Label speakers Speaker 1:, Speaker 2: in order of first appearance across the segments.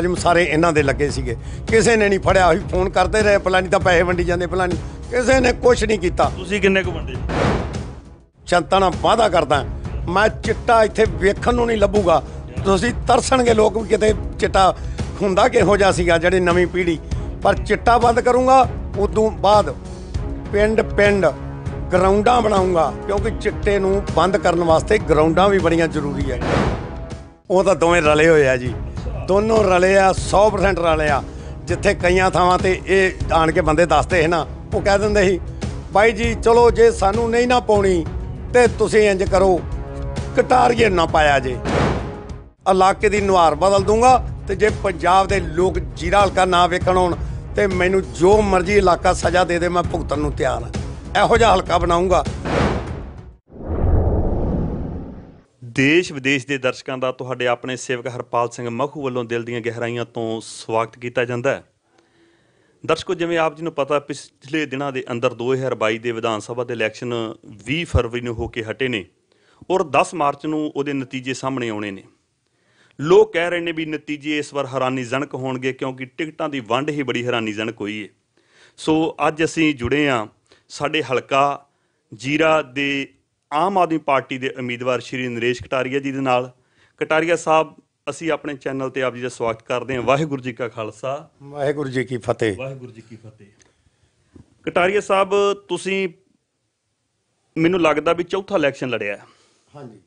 Speaker 1: ਅੱਜ ਸਾਰੇ ਇਹਨਾਂ ਦੇ ਲੱਗੇ ਸੀਗੇ ਕਿਸੇ ਨੇ ਨਹੀਂ ਫੜਿਆ ਅਸੀਂ ਫੋਨ ਕਰਦੇ ਰਹੇ ਪਲਾਨੀ ਤਾਂ ਪੈਸੇ ਵੰਡੀ ਜਾਂਦੇ ਪਲਾਨੀ ਕਿਸੇ ਨੇ ਕੁਝ ਨਹੀਂ ਕੀਤਾ ਤੁਸੀਂ ਕਿੰਨੇ ਕੁ ਵੰਡੇ ਜਨਤਾ ਨਾਲ ਕਰਦਾ ਮੈਂ ਚਿੱਟਾ ਇੱਥੇ ਵੇਖਣ ਨੂੰ ਨਹੀਂ ਲੱਭੂਗਾ ਤੁਸੀਂ ਤਰਸਣਗੇ ਲੋਕ ਵੀ ਕਿਤੇ ਚਿੱਟਾ ਹੁੰਦਾ ਕਿਹੋ ਜਿਹਾ ਸੀਗਾ ਜਿਹੜੀ ਨਵੀਂ ਪੀੜ੍ਹੀ ਪਰ ਚਿੱਟਾ ਬੰਦ ਕਰੂੰਗਾ ਉਦੋਂ ਬਾਅਦ ਪਿੰਡ ਪਿੰਡ ਗਰਾਊਂਡਾਂ ਬਣਾਉਂਗਾ ਕਿਉਂਕਿ ਚਿੱਟੇ ਨੂੰ ਬੰਦ ਕਰਨ ਵਾਸਤੇ ਗਰਾਊਂਡਾਂ ਵੀ ਬੜੀਆਂ ਜ਼ਰੂਰੀ ਹੈ ਉਹ ਤਾਂ ਦੋਵੇਂ ਰਲੇ ਹੋਏ ਆ ਜੀ ਦੋਨੋਂ ਰਲੇ ਆ 100% ਰਲੇ ਆ ਜਿੱਥੇ ਕਈਆਂ ਥਾਵਾਂ ਤੇ ਇਹ ਆਣ ਕੇ ਬੰਦੇ ਦੱਸਦੇ ਹੈ ਨਾ ਉਹ ਕਹਿ ਦਿੰਦੇ ਸੀ ਬਾਈ ਜੀ ਚਲੋ ਜੇ ਸਾਨੂੰ ਨਹੀਂ ਨਾ ਪਾਉਣੀ ਤੇ ਤੁਸੀਂ ਇੰਜ ਕਰੋ ਕਟਾਰੀਏ ਨਾ ਪਾਇਆ ਜੇ ਇਲਾਕੇ ਦੀ ਨੁਹਾਰ ਬਦਲ ਦੂੰਗਾ ਤੇ ਜੇ ਪੰਜਾਬ ਦੇ ਲੋਕ ਜੀਰਾ ਹਲਕਾ ਨਾ ਵੇਖਣ ਹੋਣ ਤੇ ਮੈਨੂੰ ਜੋ ਮਰਜ਼ੀ ਇਲਾਕਾ ਸਜ਼ਾ ਦੇ ਦੇ ਮੈਂ ਭੁਗਤਣ ਨੂੰ ਤਿਆਰ ਹਾਂ ਇਹੋ ਜਿਹਾ ਹਲਕਾ ਬਣਾਉਂਗਾ
Speaker 2: ਦੇਸ਼ ਵਿਦੇਸ਼ ਦੇ ਦਰਸ਼ਕਾਂ ਦਾ ਤੁਹਾਡੇ ਆਪਣੇ ਸੇਵਕ ਹਰਪਾਲ ਸਿੰਘ ਮਖੂ ਵੱਲੋਂ ਦਿਲ ਦੀਆਂ ਗਹਿਰਾਈਆਂ ਤੋਂ ਸਵਾਗਤ ਕੀਤਾ ਜਾਂਦਾ ਹੈ ਦਰਸ਼ਕੋ ਜਿਵੇਂ ਆਪ ਜੀ ਨੂੰ ਪਤਾ ਪਿਛਲੇ ਦਿਨਾਂ ਦੇ ਅੰਦਰ 2022 ਦੇ ਵਿਧਾਨ ਸਭਾ ਦੇ ਇਲੈਕਸ਼ਨ 20 ਫਰਵਰੀ ਨੂੰ ਹੋ ਕੇ ਹਟੇ ਨੇ ਔਰ 10 ਮਾਰਚ ਨੂੰ ਉਹਦੇ ਨਤੀਜੇ ਸਾਹਮਣੇ ਆਉਣੇ ਨੇ ਲੋਕ ਕਹਿ ਰਹੇ ਨੇ ਵੀ ਨਤੀਜੇ ਇਸ ਵਾਰ ਹੈਰਾਨੀਜਨਕ ਹੋਣਗੇ ਕਿਉਂਕਿ ਟਿਕਟਾਂ ਦੀ ਵੰਡ ਹੀ ਬੜੀ ਹੈਰਾਨੀਜਨਕ ਹੋਈ ਹੈ ਸੋ ਅੱਜ ਅਸੀਂ ਜੁੜੇ ਆ ਸਾਡੇ ਹਲਕਾ ਜੀਰਾ ਦੇ ਆਮ ਆਦਮੀ ਪਾਰਟੀ ਦੇ ਉਮੀਦਵਾਰ ਸ਼੍ਰੀ ਨਰੇਸ਼ ਕਟਾਰੀਆ ਜੀ ਦੇ ਨਾਲ ਕਟਾਰੀਆ ਸਾਹਿਬ ਅਸੀਂ ਆਪਣੇ ਚੈਨਲ ਤੇ ਆਪ ਜੀ ਦਾ ਸਵਾਗਤ ਕਰਦੇ ਹਾਂ ਵਾਹਿਗੁਰੂ ਜੀ ਕਾ ਖਾਲਸਾ
Speaker 1: ਵਾਹਿਗੁਰੂ ਜੀ ਕੀ ਫਤਿਹ ਵਾਹਿਗੁਰੂ ਜੀ ਕੀ ਫਤਿਹ
Speaker 2: ਕਟਾਰੀਆ ਸਾਹਿਬ ਤੁਸੀਂ ਮੈਨੂੰ ਲੱਗਦਾ ਵੀ ਚੌਥਾ ਇਲੈਕਸ਼ਨ ਲੜਿਆ ਹਾਂਜੀ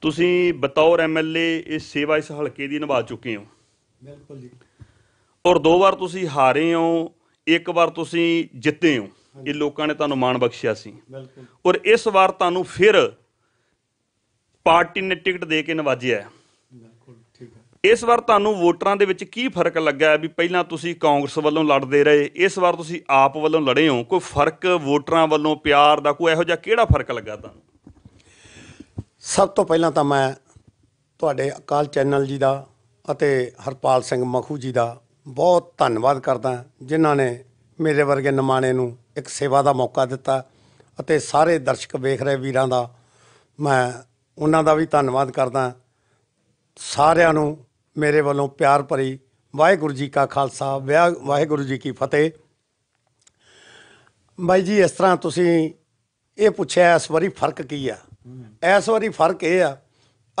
Speaker 2: ਤੁਸੀਂ ਬਤੌਰ ਐਮਐਲਏ ਇਸ ਸੇਵਾ ਇਸ ਹਲਕੇ ਦੀ ਨਿਭਾ ਚੁੱਕੇ ਹੋ ਬਿਲਕੁਲ ਜੀ ਔਰ ਦੋ ਵਾਰ ਤੁਸੀਂ ਹਾਰੇ ਹੋ ਇੱਕ ਵਾਰ ਤੁਸੀਂ ਜਿੱਤੇ ਹੋ ਇਹ ਲੋਕਾਂ ਨੇ ਤੁਹਾਨੂੰ ਮਾਣ ਬਖਸ਼ਿਆ ਸੀ ਬਿਲਕੁਲ ਔਰ ਇਸ ਵਾਰ ਤੁਹਾਨੂੰ ਫਿਰ ਪਾਰਟੀ ਨੇ ਟਿਕਟ ਦੇ ਕੇ ਨਵਾਜਿਆ ਹੈ ਬਿਲਕੁਲ ਠੀਕ ਹੈ ਇਸ ਵਾਰ ਤੁਹਾਨੂੰ ਵੋਟਰਾਂ ਦੇ ਵਿੱਚ ਕੀ ਫਰਕ ਲੱਗਾ ਵੀ ਪਹਿਲਾਂ ਤੁਸੀਂ ਕਾਂਗਰਸ ਵੱਲੋਂ ਲੜਦੇ ਰਹੇ ਇਸ ਵਾਰ ਤੁਸੀਂ ਆਪ ਵੱਲੋਂ ਲੜੇ ਹੋ ਕੋਈ ਫਰਕ ਵੋਟਰਾਂ ਵੱਲੋਂ ਪਿਆਰ ਦਾ ਕੋਈ ਇਹੋ ਜਿਹਾ ਕਿਹੜਾ ਫਰਕ ਲੱਗਾ ਤੁਹਾਨੂੰ
Speaker 1: ਸਭ ਤੋਂ ਪਹਿਲਾਂ ਤਾਂ ਮੈਂ ਤੁਹਾਡੇ ਅਕਾਲ ਚੈਨਲ ਜੀ ਦਾ ਅਤੇ ਹਰਪਾਲ ਸਿੰਘ ਮਖੂ ਜੀ ਦਾ ਬਹੁਤ ਧੰਨਵਾਦ ਕਰਦਾ ਜਿਨ੍ਹਾਂ ਨੇ ਮੇਰੇ ਵਰਗੇ ਨਮਾਣੇ ਨੂੰ ਇੱਕ ਸੇਵਾ ਦਾ ਮੌਕਾ ਦਿੱਤਾ ਅਤੇ ਸਾਰੇ ਦਰਸ਼ਕ ਵੇਖ ਰਹੇ ਵੀਰਾਂ ਦਾ ਮੈਂ ਉਹਨਾਂ ਦਾ ਵੀ ਧੰਨਵਾਦ ਕਰਦਾ ਸਾਰਿਆਂ ਨੂੰ ਮੇਰੇ ਵੱਲੋਂ ਪਿਆਰ ਭਰੀ ਵਾਹਿਗੁਰੂ ਜੀ ਕਾ ਖਾਲਸਾ ਵਾਹਿਗੁਰੂ ਜੀ ਕੀ ਫਤਿਹ ਬਾਈ ਜੀ ਇਸ ਤਰ੍ਹਾਂ ਤੁਸੀਂ ਇਹ ਪੁੱਛਿਆ ਇਸ ਵਾਰੀ ਫਰਕ ਕੀ ਆ ਇਸ ਵਾਰੀ ਫਰਕ ਇਹ ਆ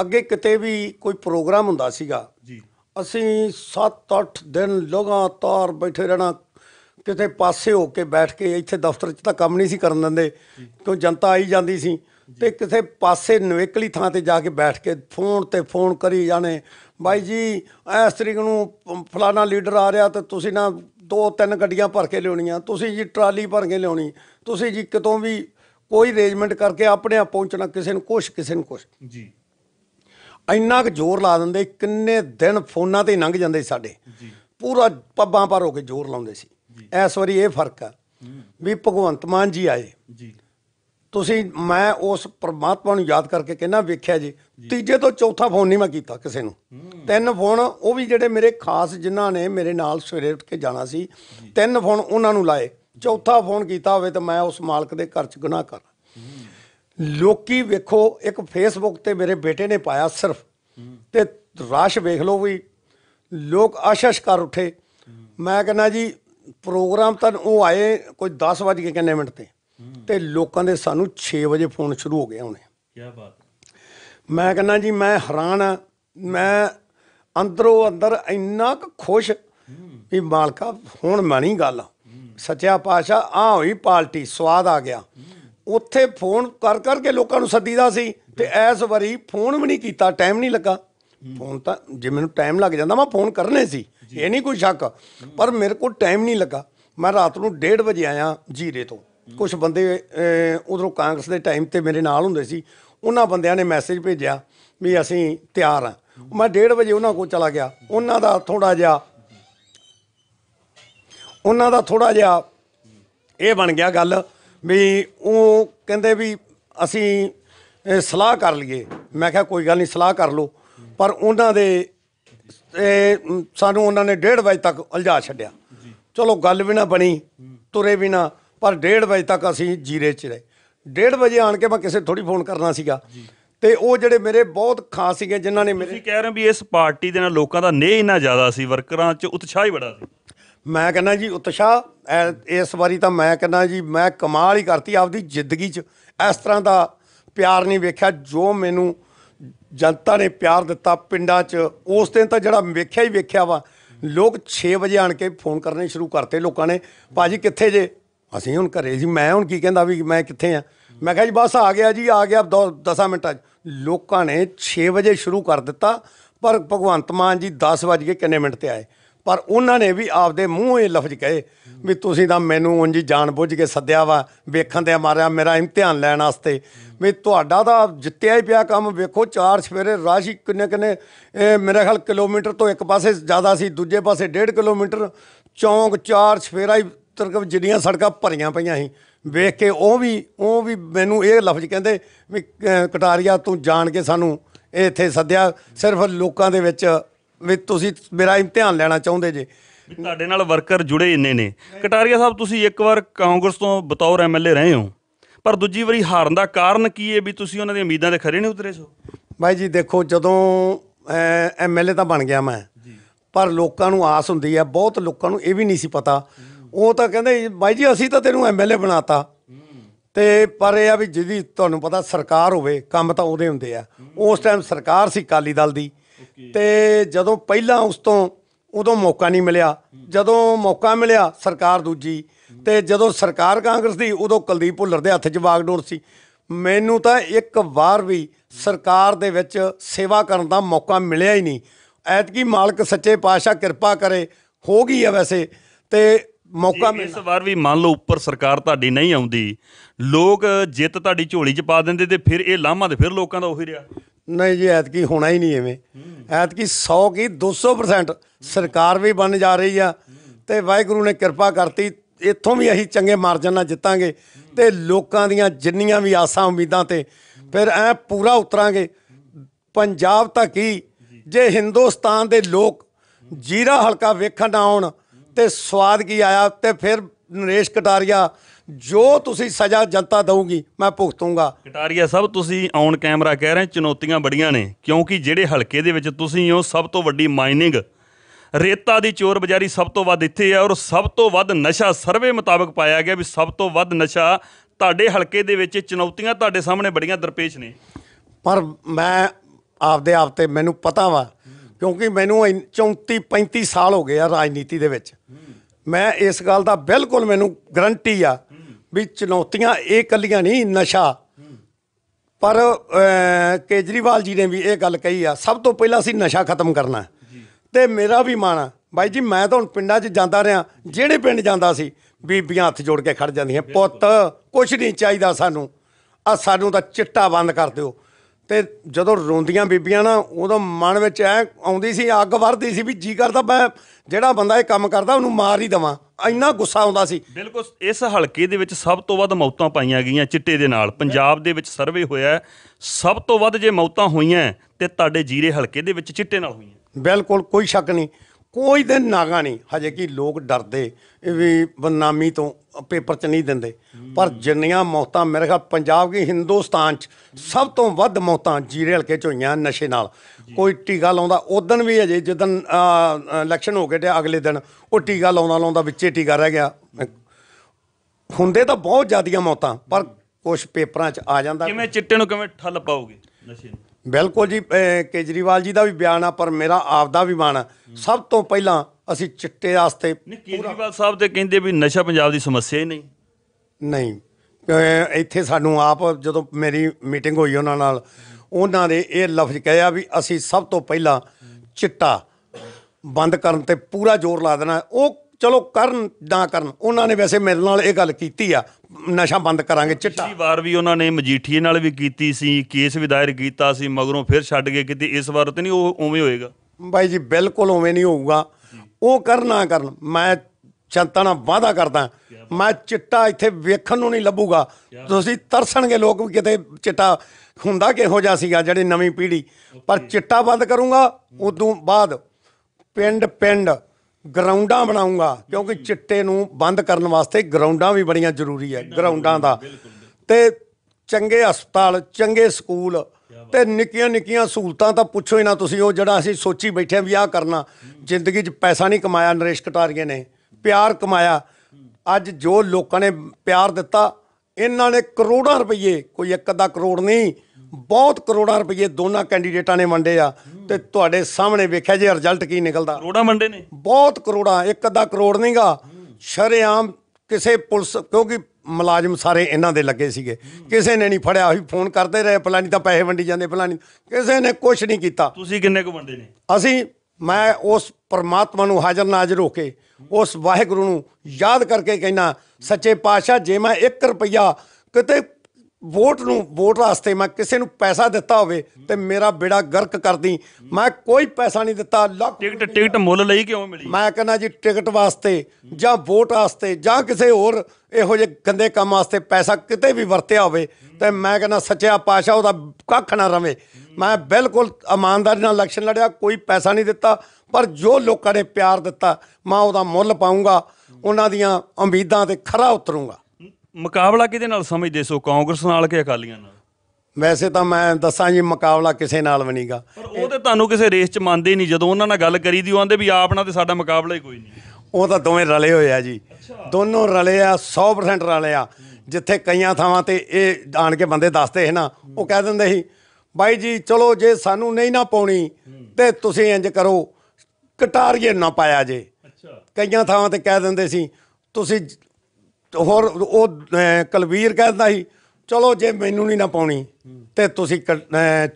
Speaker 1: ਅੱਗੇ ਕਿਤੇ ਵੀ ਕੋਈ ਪ੍ਰੋਗਰਾਮ ਹੁੰਦਾ ਸੀਗਾ ਜੀ ਅਸੀਂ 7-8 ਦਿਨ ਲਗਾਤਾਰ ਬੈਠੇ ਰਹਿਣਾ ਕਿਤੇ ਪਾਸੇ ਹੋ ਕੇ ਬੈਠ ਕੇ ਇੱਥੇ ਦਫ਼ਤਰ 'ਚ ਤਾਂ ਕੰਮ ਨਹੀਂ ਸੀ ਕਰਨ ਦਿੰਦੇ ਕਿਉਂ ਜਨਤਾ ਆਈ ਜਾਂਦੀ ਸੀ ਤੇ ਕਿਸੇ ਪਾਸੇ ਨਵੇਕਲੀ ਥਾਂ ਤੇ ਜਾ ਕੇ ਬੈਠ ਕੇ ਫੋਨ ਤੇ ਫੋਨ ਕਰੀ ਜਾਣੇ ਬਾਈ ਜੀ ਇਸ ਤਰੀਕ ਨੂੰ ਫਲਾਣਾ ਲੀਡਰ ਆ ਰਿਹਾ ਤੇ ਤੁਸੀਂ ਨਾ ਦੋ ਤਿੰਨ ਗੱਡੀਆਂ ਭਰ ਕੇ ਲਿਉਣੀਆਂ ਤੁਸੀਂ ਜੀ ਟਰਾਲੀ ਭਰ ਕੇ ਲਿਉਣੀ ਤੁਸੀਂ ਜੀ ਕਿਤੋਂ ਵੀ ਕੋਈ ਅਰੇਂਜਮੈਂਟ ਕਰਕੇ ਆਪਣੇ ਆਪ ਪਹੁੰਚਣਾ ਕਿਸੇ ਨੂੰ ਕੁਛ ਕਿਸੇ ਨੂੰ ਕੁਛ ਜੀ ਇੰਨਾ ਕੁ ਜ਼ੋਰ ਲਾ ਦਿੰਦੇ ਕਿੰਨੇ ਦਿਨ ਫੋਨਾਂ ਤੇ ਲੰਘ ਜਾਂਦੇ ਸਾਡੇ ਪੂਰਾ ਪੱਬਾਂ ਪਰ ਹੋ ਕੇ ਜ਼ੋਰ ਲਾਉਂਦੇ ਸੀ ਇਸ ਵਾਰੀ ਇਹ ਫਰਕ ਆ ਵੀ ਭਗਵੰਤ ਮਾਨ ਜੀ ਆਏ ਜੀ ਤੁਸੀਂ ਮੈਂ ਉਸ ਪ੍ਰਮਾਤਮਾ ਨੂੰ ਯਾਦ ਕਰਕੇ ਕਹਿੰਦਾ ਵੇਖਿਆ ਜੀ ਤੀਜੇ ਤੋਂ ਚੌਥਾ ਫੋਨ ਨਹੀਂ ਮੈਂ ਕੀਤਾ ਕਿਸੇ ਨੂੰ ਤਿੰਨ ਫੋਨ ਉਹ ਵੀ ਜਿਹੜੇ ਮੇਰੇ ਖਾਸ ਜਿਨ੍ਹਾਂ ਨੇ ਮੇਰੇ ਨਾਲ ਸਵੇਰੇ ਉੱਠ ਕੇ ਜਾਣਾ ਸੀ ਤਿੰਨ ਫੋਨ ਉਹਨਾਂ ਨੂੰ ਲਾਏ ਚੌਥਾ ਫੋਨ ਕੀਤਾ ਹੋਵੇ ਤਾਂ ਮੈਂ ਉਸ ਮਾਲਕ ਦੇ ਘਰ 'ਚ ਗੁਨਾਹ ਕਰ ਲੋਕੀ ਵੇਖੋ ਇੱਕ ਫੇਸਬੁੱਕ ਤੇ ਮੇਰੇ ਬੇਟੇ ਨੇ ਪਾਇਆ ਸਿਰਫ ਤੇ ਰਾਸ਼ ਵੇਖ ਲਓ ਵੀ ਲੋਕ ਆਸ਼ਸ਼ ਕਰ ਉੱਠੇ ਮੈਂ ਕਹਿੰਦਾ ਜੀ ਪ੍ਰੋਗਰਾਮ ਤਾਂ ਉਹ ਆਏ ਕੋਈ 10 ਵਜੇ ਕਿੰਨੇ ਮਿੰਟ ਤੇ ਤੇ ਲੋਕਾਂ ਦੇ ਸਾਨੂੰ 6 ਵਜੇ ਫੋਨ ਸ਼ੁਰੂ ਹੋ ਗਿਆ ਹੁਣੇ
Speaker 2: ਕੀ ਬਾਤ
Speaker 1: ਮੈਂ ਕਹਿੰਦਾ ਜੀ ਮੈਂ ਹੈਰਾਨ ਆ ਮੈਂ ਅੰਦਰੋਂ ਅੰਦਰ ਇੰਨਾ ਕੁ ਖੁਸ਼ ਵੀ ਮਾਲਕਾ ਹੁਣ ਮਣੀ ਗੱਲ ਸੱਚਿਆ ਪਾਸ਼ਾ ਆ ਹੋਈ ਪਾਰਟੀ ਸਵਾਦ ਆ ਗਿਆ ਉੱਥੇ ਫੋਨ ਕਰ ਕਰਕੇ ਲੋਕਾਂ ਨੂੰ ਸੱਦੀਦਾ ਸੀ ਤੇ ਐਸ ਵਾਰੀ ਫੋਨ ਵੀ ਨਹੀਂ ਕੀਤਾ ਟਾਈਮ ਨਹੀਂ ਲੱਗਾ ਫੋਨ ਤਾਂ ਜੇ ਮੈਨੂੰ ਟਾਈਮ ਲੱਗ ਜਾਂਦਾ ਮੈਂ ਫੋਨ ਕਰਨੇ ਸੀ ਇਹ ਨਹੀਂ ਕੋਈ ਸ਼ੱਕ ਪਰ ਮੇਰੇ ਕੋਲ ਟਾਈਮ ਨਹੀਂ ਲੱਗਾ ਮੈਂ ਰਾਤ ਨੂੰ 1:30 ਵਜੇ ਆਇਆ ਜੀਰੇ ਤੋਂ ਕੁਝ ਬੰਦੇ ਉਧਰੋਂ ਕਾਂਗਰਸ ਦੇ ਟਾਈਮ ਤੇ ਮੇਰੇ ਨਾਲ ਹੁੰਦੇ ਸੀ ਉਹਨਾਂ ਬੰਦਿਆਂ ਨੇ ਮੈਸੇਜ ਭੇਜਿਆ ਵੀ ਅਸੀਂ ਤਿਆਰ ਆ ਮੈਂ 1:30 ਵਜੇ ਉਹਨਾਂ ਕੋਲ ਚਲਾ ਗਿਆ ਉਹਨਾਂ ਦਾ ਥੋੜਾ ਜਿਹਾ ਉਹਨਾਂ ਦਾ ਥੋੜਾ ਜਿਹਾ ਇਹ ਬਣ ਗਿਆ ਗੱਲ ਵੀ ਉਹ ਕਹਿੰਦੇ ਵੀ ਅਸੀਂ ਸਲਾਹ ਕਰ ਲਈਏ ਮੈਂ ਕਿਹਾ ਕੋਈ ਗੱਲ ਨਹੀਂ ਸਲਾਹ ਕਰ ਲਓ ਪਰ ਉਹਨਾਂ ਦੇ ਸਾਨੂੰ ਉਹਨਾਂ ਨੇ 1:30 ਵਜੇ ਤੱਕ ਉਲਝਾ ਛੱਡਿਆ ਚਲੋ ਗੱਲ ਵੀ ਨਾ ਬਣੀ ਤੁਰੇ ਵੀ ਨਾ ਪਰ 1:30 ਵਜੇ ਤੱਕ ਅਸੀਂ ਜੀਰੇ 'ਚ ਰਹੇ 1:30 ਵਜੇ ਆਣ ਕੇ ਮੈਂ ਕਿਸੇ ਥੋੜੀ ਫੋਨ ਕਰਨਾ ਸੀਗਾ ਤੇ ਉਹ
Speaker 2: ਜਿਹੜੇ ਮੇਰੇ ਬਹੁਤ ਖਾਸ ਸੀਗੇ ਜਿਨ੍ਹਾਂ ਨੇ ਮੇਰੇ ਤੁਸੀਂ ਕਹਿ ਰਹੇ ਹੋ ਵੀ ਇਸ ਪਾਰਟੀ ਦੇ ਨਾਲ ਲੋਕਾਂ ਦਾ ਨੇਹ ਇੰਨਾ ਜ਼ਿਆਦਾ ਸੀ ਵਰਕਰਾਂ 'ਚ ਉਤਸ਼ਾਹ ਹੀ ਬੜਾ ਸੀ
Speaker 1: ਮੈਂ ਕਹਿੰਦਾ ਜੀ ਉਤਸ਼ਾਹ ਇਸ ਵਾਰੀ ਤਾਂ ਮੈਂ ਕਹਿੰਦਾ ਜੀ ਮੈਂ ਕਮਾਲ ਹੀ ਕਰਤੀ ਆਪਦੀ ਜ਼ਿੰਦਗੀ 'ਚ ਇਸ ਤਰ੍ਹਾਂ ਦਾ ਪਿਆਰ ਨਹੀਂ ਵੇਖਿਆ ਜੋ ਮੈਨੂੰ ਜਨਤਾ ਨੇ ਪਿਆਰ ਦਿੱਤਾ ਪਿੰਡਾਂ 'ਚ ਉਸ ਦਿਨ ਤਾਂ ਜਿਹੜਾ ਵੇਖਿਆ ਹੀ ਵੇਖਿਆ ਵਾ ਲੋਕ 6 ਵਜੇ ਆਣ ਕੇ ਫੋਨ ਕਰਨੇ ਸ਼ੁਰੂ ਕਰਤੇ ਲੋਕਾਂ ਨੇ ਭਾਜੀ ਕਿੱਥੇ ਜੇ ਅਸੀਂ ਹੁਣ ਘਰੇ ਸੀ ਮੈਂ ਹੁਣ ਕੀ ਕਹਿੰਦਾ ਵੀ ਮੈਂ ਕਿੱਥੇ ਆ ਮੈਂ ਕਿਹਾ ਜੀ ਬਸ ਆ ਗਿਆ ਜੀ ਆ ਗਿਆ 10 ਮਿੰਟਾਂ 'ਚ ਲੋਕਾਂ ਨੇ 6 ਵਜੇ ਸ਼ੁਰੂ ਕਰ ਦਿੱਤਾ ਪਰ ਭਗਵੰਤ ਮਾਨ ਜੀ 10 ਵਜੇ ਕਿੰਨੇ ਮਿੰਟ ਤੇ ਆਏ ਪਰ ਉਹਨਾਂ ਨੇ ਵੀ ਆਪਦੇ ਮੂੰਹ ਇਹ ਲਫ਼ਜ਼ ਕਹੇ ਵੀ ਤੁਸੀਂ ਤਾਂ ਮੈਨੂੰ ਉਂਝ ਜਾਣਬੁੱਝ ਕੇ ਸੱਦਿਆ ਵਾ ਵੇਖਣ ਤੇ ਮਾਰਿਆ ਮੇਰਾ ਇਮਤਿਹਾਨ ਲੈਣ ਵਾਸਤੇ ਵੀ ਤੁਹਾਡਾ ਤਾਂ ਜਿੱਤਿਆ ਹੀ ਪਿਆ ਕੰਮ ਵੇਖੋ ਚਾਰ ਸਵੇਰੇ ਰਾਸ਼ੀ ਕਿੰਨੇ ਕਿੰਨੇ ਇਹ ਮੇਰੇ ਖਿਆਲ ਕਿਲੋਮੀਟਰ ਤੋਂ ਇੱਕ ਪਾਸੇ ਜ਼ਿਆਦਾ ਸੀ ਦੂਜੇ ਪਾਸੇ ਡੇਢ ਕਿਲੋਮੀਟਰ ਚੌਂਕ ਚਾਰ ਸਵੇਰਾ ਹੀ ਤਰਕਬ ਜਿੰਨੀਆਂ ਸੜਕਾਂ ਭਰੀਆਂ ਪਈਆਂ ਸੀ ਵੇਖ ਕੇ ਉਹ ਵੀ ਉਹ ਵੀ ਮੈਨੂੰ ਇਹ ਲਫ਼ਜ਼ ਕਹਿੰਦੇ ਵੀ ਕਟਾਰੀਆ ਤੂੰ ਜਾਣ ਕੇ ਸਾਨੂੰ ਇੱਥੇ ਸੱਦਿਆ ਸਿਰਫ ਲੋਕਾਂ ਦੇ ਵਿੱਚ ਵੀ ਤੁਸੀਂ ਮੇਰਾ ਇਮਤਿਹਾਨ ਲੈਣਾ
Speaker 2: ਚਾਹੁੰਦੇ ਜੇ ਵੀ ਤੁਹਾਡੇ ਨਾਲ ਵਰਕਰ ਜੁੜੇ ਇੰਨੇ ਨੇ ਕਟਾਰੀਆ ਸਾਹਿਬ ਤੁਸੀਂ ਇੱਕ ਵਾਰ ਕਾਂਗਰਸ ਤੋਂ ਬਤੌਰ ਐਮਐਲਏ ਰਹੇ ਹੋ ਪਰ ਦੂਜੀ ਵਾਰੀ ਹਾਰਨ ਦਾ ਕਾਰਨ ਕੀ ਹੈ ਵੀ ਤੁਸੀਂ ਉਹਨਾਂ ਦੀਆਂ ਉਮੀਦਾਂ ਤੇ ਖਰੇ ਨਹੀਂ ਉਤਰੇ ਸੋ
Speaker 1: ਬਾਈ ਜੀ ਦੇਖੋ ਜਦੋਂ ਐਮਐਲਏ ਤਾਂ ਬਣ ਗਿਆ ਮੈਂ ਪਰ ਲੋਕਾਂ ਨੂੰ ਆਸ ਹੁੰਦੀ ਹੈ ਬਹੁਤ ਲੋਕਾਂ ਨੂੰ ਇਹ ਵੀ ਨਹੀਂ ਸੀ ਪਤਾ ਉਹ ਤਾਂ ਕਹਿੰਦੇ ਬਾਈ ਜੀ ਅਸੀਂ ਤਾਂ ਤੈਨੂੰ ਐਮਐਲਏ ਬਣਾਤਾ ਤੇ ਪਰ ਇਹ ਆ ਵੀ ਜਿਹਦੀ ਤੁਹਾਨੂੰ ਪਤਾ ਸਰਕਾਰ ਹੋਵੇ ਕੰਮ ਤਾਂ ਉਹਦੇ ਹੁੰਦੇ ਆ ਉਸ ਟਾਈਮ ਸਰਕਾਰ ਸੀ ਕਾਲੀ ਦਲ ਦੀ ਤੇ ਜਦੋਂ ਪਹਿਲਾਂ ਉਸ ਤੋਂ ਉਦੋਂ ਮੌਕਾ ਨਹੀਂ ਮਿਲਿਆ ਜਦੋਂ ਮੌਕਾ ਮਿਲਿਆ ਸਰਕਾਰ ਦੂਜੀ ਤੇ ਜਦੋਂ ਸਰਕਾਰ ਕਾਂਗਰਸ ਦੀ ਉਦੋਂ ਕੁਲਦੀਪ ਭੁੱਲਰ ਦੇ ਹੱਥ 'ਚ ਬਾਗਡੋਰ ਸੀ ਮੈਨੂੰ ਤਾਂ ਇੱਕ ਵਾਰ ਵੀ ਸਰਕਾਰ ਦੇ ਵਿੱਚ ਸੇਵਾ ਕਰਨ ਦਾ ਮੌਕਾ ਮਿਲਿਆ ਹੀ ਨਹੀਂ ਐਤਕੀ ਮਾਲਕ ਸੱਚੇ ਪਾਤਸ਼ਾਹ ਕਿਰਪਾ
Speaker 2: ਕਰੇ ਹੋ ਗਈ ਹੈ ਵੈਸੇ ਤੇ ਮੌਕਾ ਮਿਲ ਇਸ ਵਾਰ ਵੀ ਮੰਨ ਲਓ ਉੱਪਰ ਸਰਕਾਰ ਤੁਹਾਡੀ ਨਹੀਂ ਆਉਂਦੀ ਲੋਕ ਜਿੱਤ ਤੁਹਾਡੀ ਝੋਲੀ 'ਚ ਪਾ ਦਿੰਦੇ ਤੇ ਫਿਰ ਇਹ ਲਾਹਮਾ ਤੇ ਫਿਰ ਲੋਕਾਂ ਦਾ ਉਹੀ ਰਿਹਾ
Speaker 1: ਨਹੀਂ ਜੀ ਐਤਕੀ ਹੋਣਾ ਹੀ ਨਹੀਂ ਐਵੇਂ ਐਤਕੀ 100 ਕੀ 200% ਸਰਕਾਰ ਵੀ ਬਣ ਜਾ ਰਹੀ ਆ ਤੇ ਵਾਹਿਗੁਰੂ ਨੇ ਕਿਰਪਾ ਕਰਤੀ ਇੱਥੋਂ ਵੀ ਅਸੀਂ ਚੰਗੇ ਮਾਰਜਨ ਨਾਲ ਜਿੱਤਾਂਗੇ ਤੇ ਲੋਕਾਂ ਦੀਆਂ ਜਿੰਨੀਆਂ ਵੀ ਆਸਾਂ ਉਮੀਦਾਂ ਤੇ ਫਿਰ ਐ ਪੂਰਾ ਉਤਰਾਂਗੇ ਪੰਜਾਬ ਤਾਂ ਕੀ ਜੇ ਹਿੰਦੁਸਤਾਨ ਦੇ ਲੋਕ ਜੀਰਾ ਹਲਕਾ ਵੇਖਣ ਆਉਣ ਤੇ ਸਵਾਦ ਕੀ ਆਇਆ ਤੇ ਫਿਰ ਨਰੇਸ਼ ਕਟਾਰੀਆ ਜੋ ਤੁਸੀਂ ਸਜ਼ਾ ਜਨਤਾ ਦਊਗੀ ਮੈਂ ਭੁਗਤੂੰਗਾ
Speaker 2: ਕਟਾਰੀਆ ਸਭ ਤੁਸੀਂ ਔਨ ਕੈਮਰਾ ਕਹਿ ਰਹੇ ਚੁਣੌਤੀਆਂ ਬੜੀਆਂ ਨੇ ਕਿਉਂਕਿ ਜਿਹੜੇ ਹਲਕੇ ਦੇ ਵਿੱਚ ਤੁਸੀਂ ਹੋ ਸਭ ਤੋਂ ਵੱਡੀ ਮਾਈਨਿੰਗ ਰੇਤਾ ਦੀ ਚੋਰ ਬਜ਼ਾਰੀ ਸਭ ਤੋਂ ਵੱਧ ਇੱਥੇ ਹੈ ਔਰ ਸਭ ਤੋਂ ਵੱਧ ਨਸ਼ਾ ਸਰਵੇ ਮੁਤਾਬਕ ਪਾਇਆ ਗਿਆ ਵੀ ਸਭ ਤੋਂ ਵੱਧ ਨਸ਼ਾ ਤੁਹਾਡੇ ਹਲਕੇ ਦੇ ਵਿੱਚ ਚੁਣੌਤੀਆਂ ਤੁਹਾਡੇ ਸਾਹਮਣੇ ਬੜੀਆਂ ਦਰਪੇਸ਼ ਨੇ
Speaker 1: ਪਰ ਮੈਂ ਆਪਦੇ ਆਪ ਤੇ ਮੈਨੂੰ ਪਤਾ ਵਾ ਕਿਉਂਕਿ ਮੈਨੂੰ 34 35 ਸਾਲ ਹੋ ਗਏ ਆ ਰਾਜਨੀਤੀ ਦੇ ਵਿੱਚ ਮੈਂ ਇਸ ਗੱਲ ਦਾ ਬਿਲਕੁਲ ਮੈਨੂੰ ਗਰੰਟੀ ਆ ਵੀ ਚੁਣੌਤੀਆਂ ਇਹ ਕੱਲੀਆਂ ਨਹੀਂ ਨਸ਼ਾ ਪਰ ਕੇਜਰੀਵਾਲ ਜੀ ਨੇ ਵੀ ਇਹ ਗੱਲ ਕਹੀ ਆ ਸਭ ਤੋਂ ਪਹਿਲਾਂ ਅਸੀਂ ਨਸ਼ਾ ਖਤਮ ਕਰਨਾ ਤੇ ਮੇਰਾ ਵੀ ਮਨ ਆ ਬਾਈ ਜੀ ਮੈਂ ਤਾਂ ਹੁਣ ਪਿੰਡਾਂ 'ਚ ਜਾਂਦਾ ਰਿਹਾ ਜਿਹੜੇ ਪਿੰਡ ਜਾਂਦਾ ਸੀ ਬੀਬੀਆਂ ਹੱਥ ਜੋੜ ਕੇ ਖੜ ਜਾਂਦੀਆਂ ਪੁੱਤ ਕੁਛ ਨਹੀਂ ਚਾਹੀਦਾ ਸਾਨੂੰ ਆ ਸਾਨੂੰ ਤਾਂ ਚਿੱਟਾ ਬੰਦ ਕਰ ਦਿਓ ਤੇ ਜਦੋਂ ਰੋਂਦੀਆਂ ਬੀਬੀਆਂ ਨਾ ਉਦੋਂ ਮਨ ਵਿੱਚ ਐ ਆਉਂਦੀ ਸੀ ਅੱਗ ਵਰਦੀ ਸੀ ਵੀ ਜੀ ਕਰਦਾ ਮੈਂ ਜਿਹੜਾ ਬੰਦਾ ਇਹ ਕੰਮ ਕਰਦਾ ਉਹਨੂੰ ਮਾਰ ਹੀ ਦਵਾਂ ਇੰਨਾ ਗੁੱਸਾ ਆਉਂਦਾ ਸੀ
Speaker 2: ਬਿਲਕੁਲ ਇਸ ਹਲਕੇ ਦੇ ਵਿੱਚ ਸਭ ਤੋਂ ਵੱਧ ਮੌਤਾਂ ਪਾਈਆਂ ਗਈਆਂ ਚਿੱਟੇ ਦੇ ਨਾਲ ਪੰਜਾਬ ਦੇ ਵਿੱਚ ਸਰਵੇ ਹੋਇਆ ਸਭ ਤੋਂ ਵੱਧ ਜੇ ਮੌਤਾਂ ਹੋਈਆਂ ਤੇ ਤੁਹਾਡੇ ਜੀਰੇ ਹਲਕੇ ਦੇ ਵਿੱਚ ਚਿੱਟੇ ਨਾਲ ਹੋਈਆਂ
Speaker 1: ਬਿਲਕੁਲ ਕੋਈ ਸ਼ੱਕ ਨਹੀਂ ਕੋਈ ਦਿਨ ਨਾਗਾ ਨਹੀਂ ਹਜੇ ਕਿ ਲੋਕ ਡਰਦੇ ਵੀ ਬਨਾਮੀ ਤੋਂ ਪੇਪਰ 'ਚ ਨਹੀਂ ਦਿੰਦੇ ਪਰ ਜਿੰਨੀਆਂ ਮੌਤਾਂ ਮੇਰੇ ਖਿਆਲ ਪੰਜਾਬ ਕੀ ਹਿੰਦੁਸਤਾਨ 'ਚ ਸਭ ਤੋਂ ਵੱਧ ਮੌਤਾਂ ਜੀਰੇ ਹਲਕੇ 'ਚ ਹੋਈਆਂ ਨਸ਼ੇ ਨਾਲ ਕੋਈ ਟੀਕਾ ਲਾਉਂਦਾ ਉਦੋਂ ਵੀ ਅਜੇ ਜਦੋਂ ਇਲੈਕਸ਼ਨ ਹੋ ਗਏ ਤੇ ਅਗਲੇ ਦਿਨ ਉਹ ਟੀਕਾ ਲਾਉਂਦਾ ਲਾਉਂਦਾ ਵਿੱਚੇ ਟੀਕਾ ਰਹਿ ਗਿਆ ਹੁੰਦੇ ਤਾਂ ਬਹੁਤ ਜ਼ਿਆਦੀਆਂ ਮੌਤਾਂ ਪਰ ਕੁਝ ਪੇਪਰਾਂ 'ਚ ਆ ਜਾਂਦਾ ਕਿਵੇਂ
Speaker 2: ਚਿੱਟੇ ਨੂੰ ਕਿਵੇਂ ਠੱਲ ਪਾਓਗੇ ਨਸ਼ੇ ਨੂੰ
Speaker 1: ਬਿਲਕੁਲ ਜੀ ਕੇਜਰੀਵਾਲ ਜੀ ਦਾ ਵੀ ਬਿਆਨ ਆ ਪਰ ਮੇਰਾ ਆਪਦਾ ਵੀ ਮਾਨ ਸਭ ਤੋਂ ਪਹਿਲਾਂ ਅਸੀਂ ਚਿੱਟੇ ਵਾਸਤੇ ਨਹੀਂ
Speaker 2: ਕੇਜਰੀਵਾਲ ਸਾਹਿਬ ਤੇ ਕਹਿੰਦੇ ਵੀ ਨਸ਼ਾ ਪੰਜਾਬ ਦੀ ਸਮੱਸਿਆ ਹੀ ਨਹੀਂ
Speaker 1: ਨਹੀਂ ਇੱਥੇ ਸਾਨੂੰ ਆਪ ਜਦੋਂ ਮੇਰੀ ਮੀਟਿੰਗ ਹੋਈ ਉਹਨਾਂ ਨਾਲ ਉਹਨਾਂ ਨੇ ਇਹ ਲਫ਼ਜ਼ ਕਹਿਆ ਵੀ ਅਸੀਂ ਸਭ ਤੋਂ ਪਹਿਲਾਂ ਚਿੱਟਾ ਬੰਦ ਕਰਨ ਤੇ ਪੂਰਾ ਜ਼ੋਰ ਲਾ ਦੇਣਾ ਉਹ ਚਲੋ ਕਰਨ ਨਾ ਕਰਨ ਉਹਨਾਂ ਨੇ ਵੈਸੇ ਮੇਰੇ ਨਾਲ ਇਹ ਗੱਲ ਕੀਤੀ ਆ
Speaker 2: ਨਸ਼ਾ ਬੰਦ ਕਰਾਂਗੇ ਚਿੱਟਾ ਪਿਛਲੀ ਵਾਰ ਵੀ ਉਹਨਾਂ ਨੇ ਮਜੀਠੀਏ ਨਾਲ ਵੀ ਕੀਤੀ ਸੀ ਕੇਸ ਵੀ ਦਾਇਰ ਕੀਤਾ ਸੀ ਮਗਰੋਂ ਫਿਰ ਛੱਡ ਗਏ ਕਿਤੇ ਇਸ ਵਾਰ ਤੇ ਨਹੀਂ ਉਹ ਉਵੇਂ ਹੋਏਗਾ ਬਾਈ ਜੀ ਬਿਲਕੁਲ ਉਵੇਂ ਨਹੀਂ ਹੋਊਗਾ
Speaker 1: ਉਹ ਕਰਨਾ ਕਰਨ ਮੈਂ ਸੰਤਾਂ ਨਾਲ ਕਰਦਾ ਮੈਂ ਚਿੱਟਾ ਇੱਥੇ ਵੇਖਣ ਨੂੰ ਨਹੀਂ ਲੱਭੂਗਾ ਤੁਸੀਂ ਤਰਸਣਗੇ ਲੋਕ ਵੀ ਕਿਤੇ ਚਿੱਟਾ ਹੁੰਦਾ ਕਿਹੋ ਜਿਹਾ ਸੀਗਾ ਜਿਹੜੀ ਨਵੀਂ ਪੀੜ੍ਹੀ ਪਰ ਚਿੱਟਾ ਬੰਦ ਕਰੂੰਗਾ ਉਦੋਂ ਬਾਅਦ ਪਿੰਡ ਪਿੰਡ ਗਰਾਊਂਡਾਂ ਬਣਾਉਂਗਾ ਕਿਉਂਕਿ ਚਿੱਟੇ ਨੂੰ ਬੰਦ ਕਰਨ ਵਾਸਤੇ ਗਰਾਊਂਡਾਂ ਵੀ ਬੜੀਆਂ ਜ਼ਰੂਰੀ ਹੈ ਗਰਾਊਂਡਾਂ ਦਾ ਤੇ ਚੰਗੇ ਹਸਪਤਾਲ ਚੰਗੇ ਸਕੂਲ ਤੇ ਨਿੱਕੀਆਂ ਨਿੱਕੀਆਂ ਸਹੂਲਤਾਂ ਤਾਂ ਪੁੱਛੋ ਹੀ ਨਾ ਤੁਸੀਂ ਉਹ ਜਿਹੜਾ ਅਸੀਂ ਸੋਚੀ ਬੈਠੇ ਵੀ ਆਹ ਕਰਨਾ ਜ਼ਿੰਦਗੀ 'ਚ ਪੈਸਾ ਨਹੀਂ ਕਮਾਇਆ ਨਰੇਸ਼ ਕਟਾਰੀਏ ਨੇ ਪਿਆਰ ਕਮਾਇਆ ਅੱਜ ਜੋ ਲੋਕਾਂ ਨੇ ਪਿਆਰ ਦਿੱਤਾ ਇਹਨਾਂ ਨੇ ਕਰੋੜਾਂ ਰੁਪਏ ਕੋਈ ਇੱਕ ਅੱਧਾ ਕਰੋੜ ਨਹੀਂ ਬਹੁਤ ਕਰੋੜਾਂ ਰੁਪਏ ਦੋਨਾਂ ਕੈਂਡੀਡੇਟਾਂ ਨੇ ਵੰਡੇ ਆ ਤੇ ਤੁਹਾਡੇ ਸਾਹਮਣੇ ਵੇਖਿਆ ਜੇ ਰਿਜ਼ਲਟ ਕੀ ਨਿਕਲਦਾ ਕਰੋੜਾਂ ਵੰਡੇ ਨੇ ਬਹੁਤ ਕਰੋੜਾਂ ਇੱਕ ਅੱਧਾ ਕਰੋੜ ਨਹੀਂਗਾ ਸ਼ਰੇਆਮ ਕਿਸੇ ਪੁਲਿਸ ਕਿਉਂਕਿ ਮੁਲਾਜ਼ਮ ਸਾਰੇ ਇਹਨਾਂ ਦੇ ਲੱਗੇ ਸੀਗੇ ਕਿਸੇ ਨੇ ਨਹੀਂ ਫੜਿਆ ਹੋਈ ਫੋਨ ਕਰਦੇ ਰਹੇ ਫਲਾਣੀ ਤਾਂ ਪੈਸੇ ਵੰਡੀ ਜਾਂਦੇ ਫਲਾਣੀ ਕਿਸੇ ਨੇ ਕੁਝ ਨਹੀਂ ਕੀਤਾ ਤੁਸੀਂ ਕਿੰਨੇ ਕੁ ਬੰਦੇ ਨੇ ਅਸੀਂ ਮੈਂ ਉਸ ਪਰਮਾਤਮਾ ਨੂੰ ਹਾਜ਼ਰ ਨਾਜ਼ਰ ਹੋ ਕੇ ਉਸ ਵਾਹਿਗੁਰੂ ਨੂੰ ਯਾਦ ਕਰਕੇ ਕਹਿਣਾ ਸੱਚੇ ਪਾਤਸ਼ਾਹ ਜੇ ਮੈਂ 1 ਰੁਪਿਆ ਕਿਤੇ ਵੋਟ ਨੂੰ ਵੋਟ ਵਾਸਤੇ ਮੈਂ ਕਿਸੇ ਨੂੰ ਪੈਸਾ ਦਿੱਤਾ ਹੋਵੇ ਤੇ ਮੇਰਾ ਬੇੜਾ ਗਰਕ ਕਰਦੀ ਮੈਂ ਕੋਈ ਪੈਸਾ ਨਹੀਂ ਦਿੱਤਾ ਟਿਕਟ
Speaker 2: ਟਿਕਟ ਮੁੱਲ ਲਈ ਕਿਉਂ ਮਿਲੀ
Speaker 1: ਮੈਂ ਕਹਿੰਦਾ ਜੀ ਟਿਕਟ ਵਾਸਤੇ ਜਾਂ ਵੋਟ ਵਾਸਤੇ ਜਾਂ ਕਿਸੇ ਹੋਰ ਇਹੋ ਜਿਹੇ ਗੰਦੇ ਕੰਮ ਵਾਸਤੇ ਪੈਸਾ ਕਿਤੇ ਵੀ ਵਰਤਿਆ ਹੋਵੇ ਤੇ ਮੈਂ ਕਹਿੰਦਾ ਸੱਚਿਆ ਪਾਸ਼ਾ ਉਹਦਾ ਕੱਖ ਨਾ ਰਵੇ ਮੈਂ ਬਿਲਕੁਲ ਇਮਾਨਦਾਰੀ ਨਾਲ ਇਲੈਕਸ਼ਨ ਲੜਿਆ ਕੋਈ ਪੈਸਾ ਨਹੀਂ ਦਿੱਤਾ ਪਰ ਜੋ ਲੋਕਾਂ ਨੇ ਪਿਆਰ ਦਿੱਤਾ ਮੈਂ ਉਹਦਾ ਮੁੱਲ ਪਾਉਂਗਾ ਉਹਨਾਂ ਦੀਆਂ ਉਮੀਦਾਂ ਤੇ ਖਰਾ ਉਤਰੂੰਗਾ
Speaker 2: ਮੁਕਾਬਲਾ ਕਿਹਦੇ ਨਾਲ ਸਮਝਦੇ ਸੋ ਕਾਂਗਰਸ ਨਾਲ ਕਿ ਅਕਾਲੀਆਂ ਨਾਲ
Speaker 1: ਵੈਸੇ ਤਾਂ ਮੈਂ ਦੱਸਾਂ ਜੀ ਮੁਕਾਬਲਾ ਕਿਸੇ ਨਾਲ ਵੀ ਨਹੀਂਗਾ ਪਰ
Speaker 2: ਉਹ ਤੇ ਤੁਹਾਨੂੰ ਕਿਸੇ ਰੇਸ 'ਚ ਮੰਨਦੇ ਨਹੀਂ ਜਦੋਂ ਉਹਨਾਂ ਨਾਲ ਗੱਲ ਕਰੀਦੀ ਉਹ ਆਂਦੇ ਵੀ ਆਪ ਨਾਲ ਤੇ ਸਾਡਾ ਮੁਕਾਬਲਾ ਹੀ ਕੋਈ ਨਹੀਂ
Speaker 1: ਉਹ ਤਾਂ ਦੋਵੇਂ ਰਲੇ ਹੋਏ ਆ ਜੀ ਦੋਨੋਂ ਰਲੇ ਆ 100% ਰਲੇ ਆ ਜਿੱਥੇ ਕਈਆਂ ਥਾਵਾਂ ਤੇ ਇਹ ਆਣ ਕੇ ਬੰਦੇ ਦੱਸਦੇ ਹੈ ਨਾ ਉਹ ਕਹਿ ਦਿੰਦੇ ਸੀ ਬਾਈ ਜੀ ਚਲੋ ਜੇ ਸਾਨੂੰ ਨਹੀਂ ਨਾ ਪਾਉਣੀ ਤੇ ਤੁਸੀਂ ਇੰਜ ਕਰੋ ਕਟਾਰੀਏ ਨਾ ਪਾਇਆ ਜੇ ਕਈਆਂ ਥਾਵਾਂ ਤੇ ਕਹਿ ਦਿੰਦੇ ਸੀ ਤੁਸੀਂ ਹੋਰ ਉਹ ਕਲਵੀਰ ਕਹਿੰਦਾ ਸੀ ਚਲੋ ਜੇ ਮੈਨੂੰ ਨਹੀਂ ਨਾ ਪਾਉਣੀ ਤੇ ਤੁਸੀਂ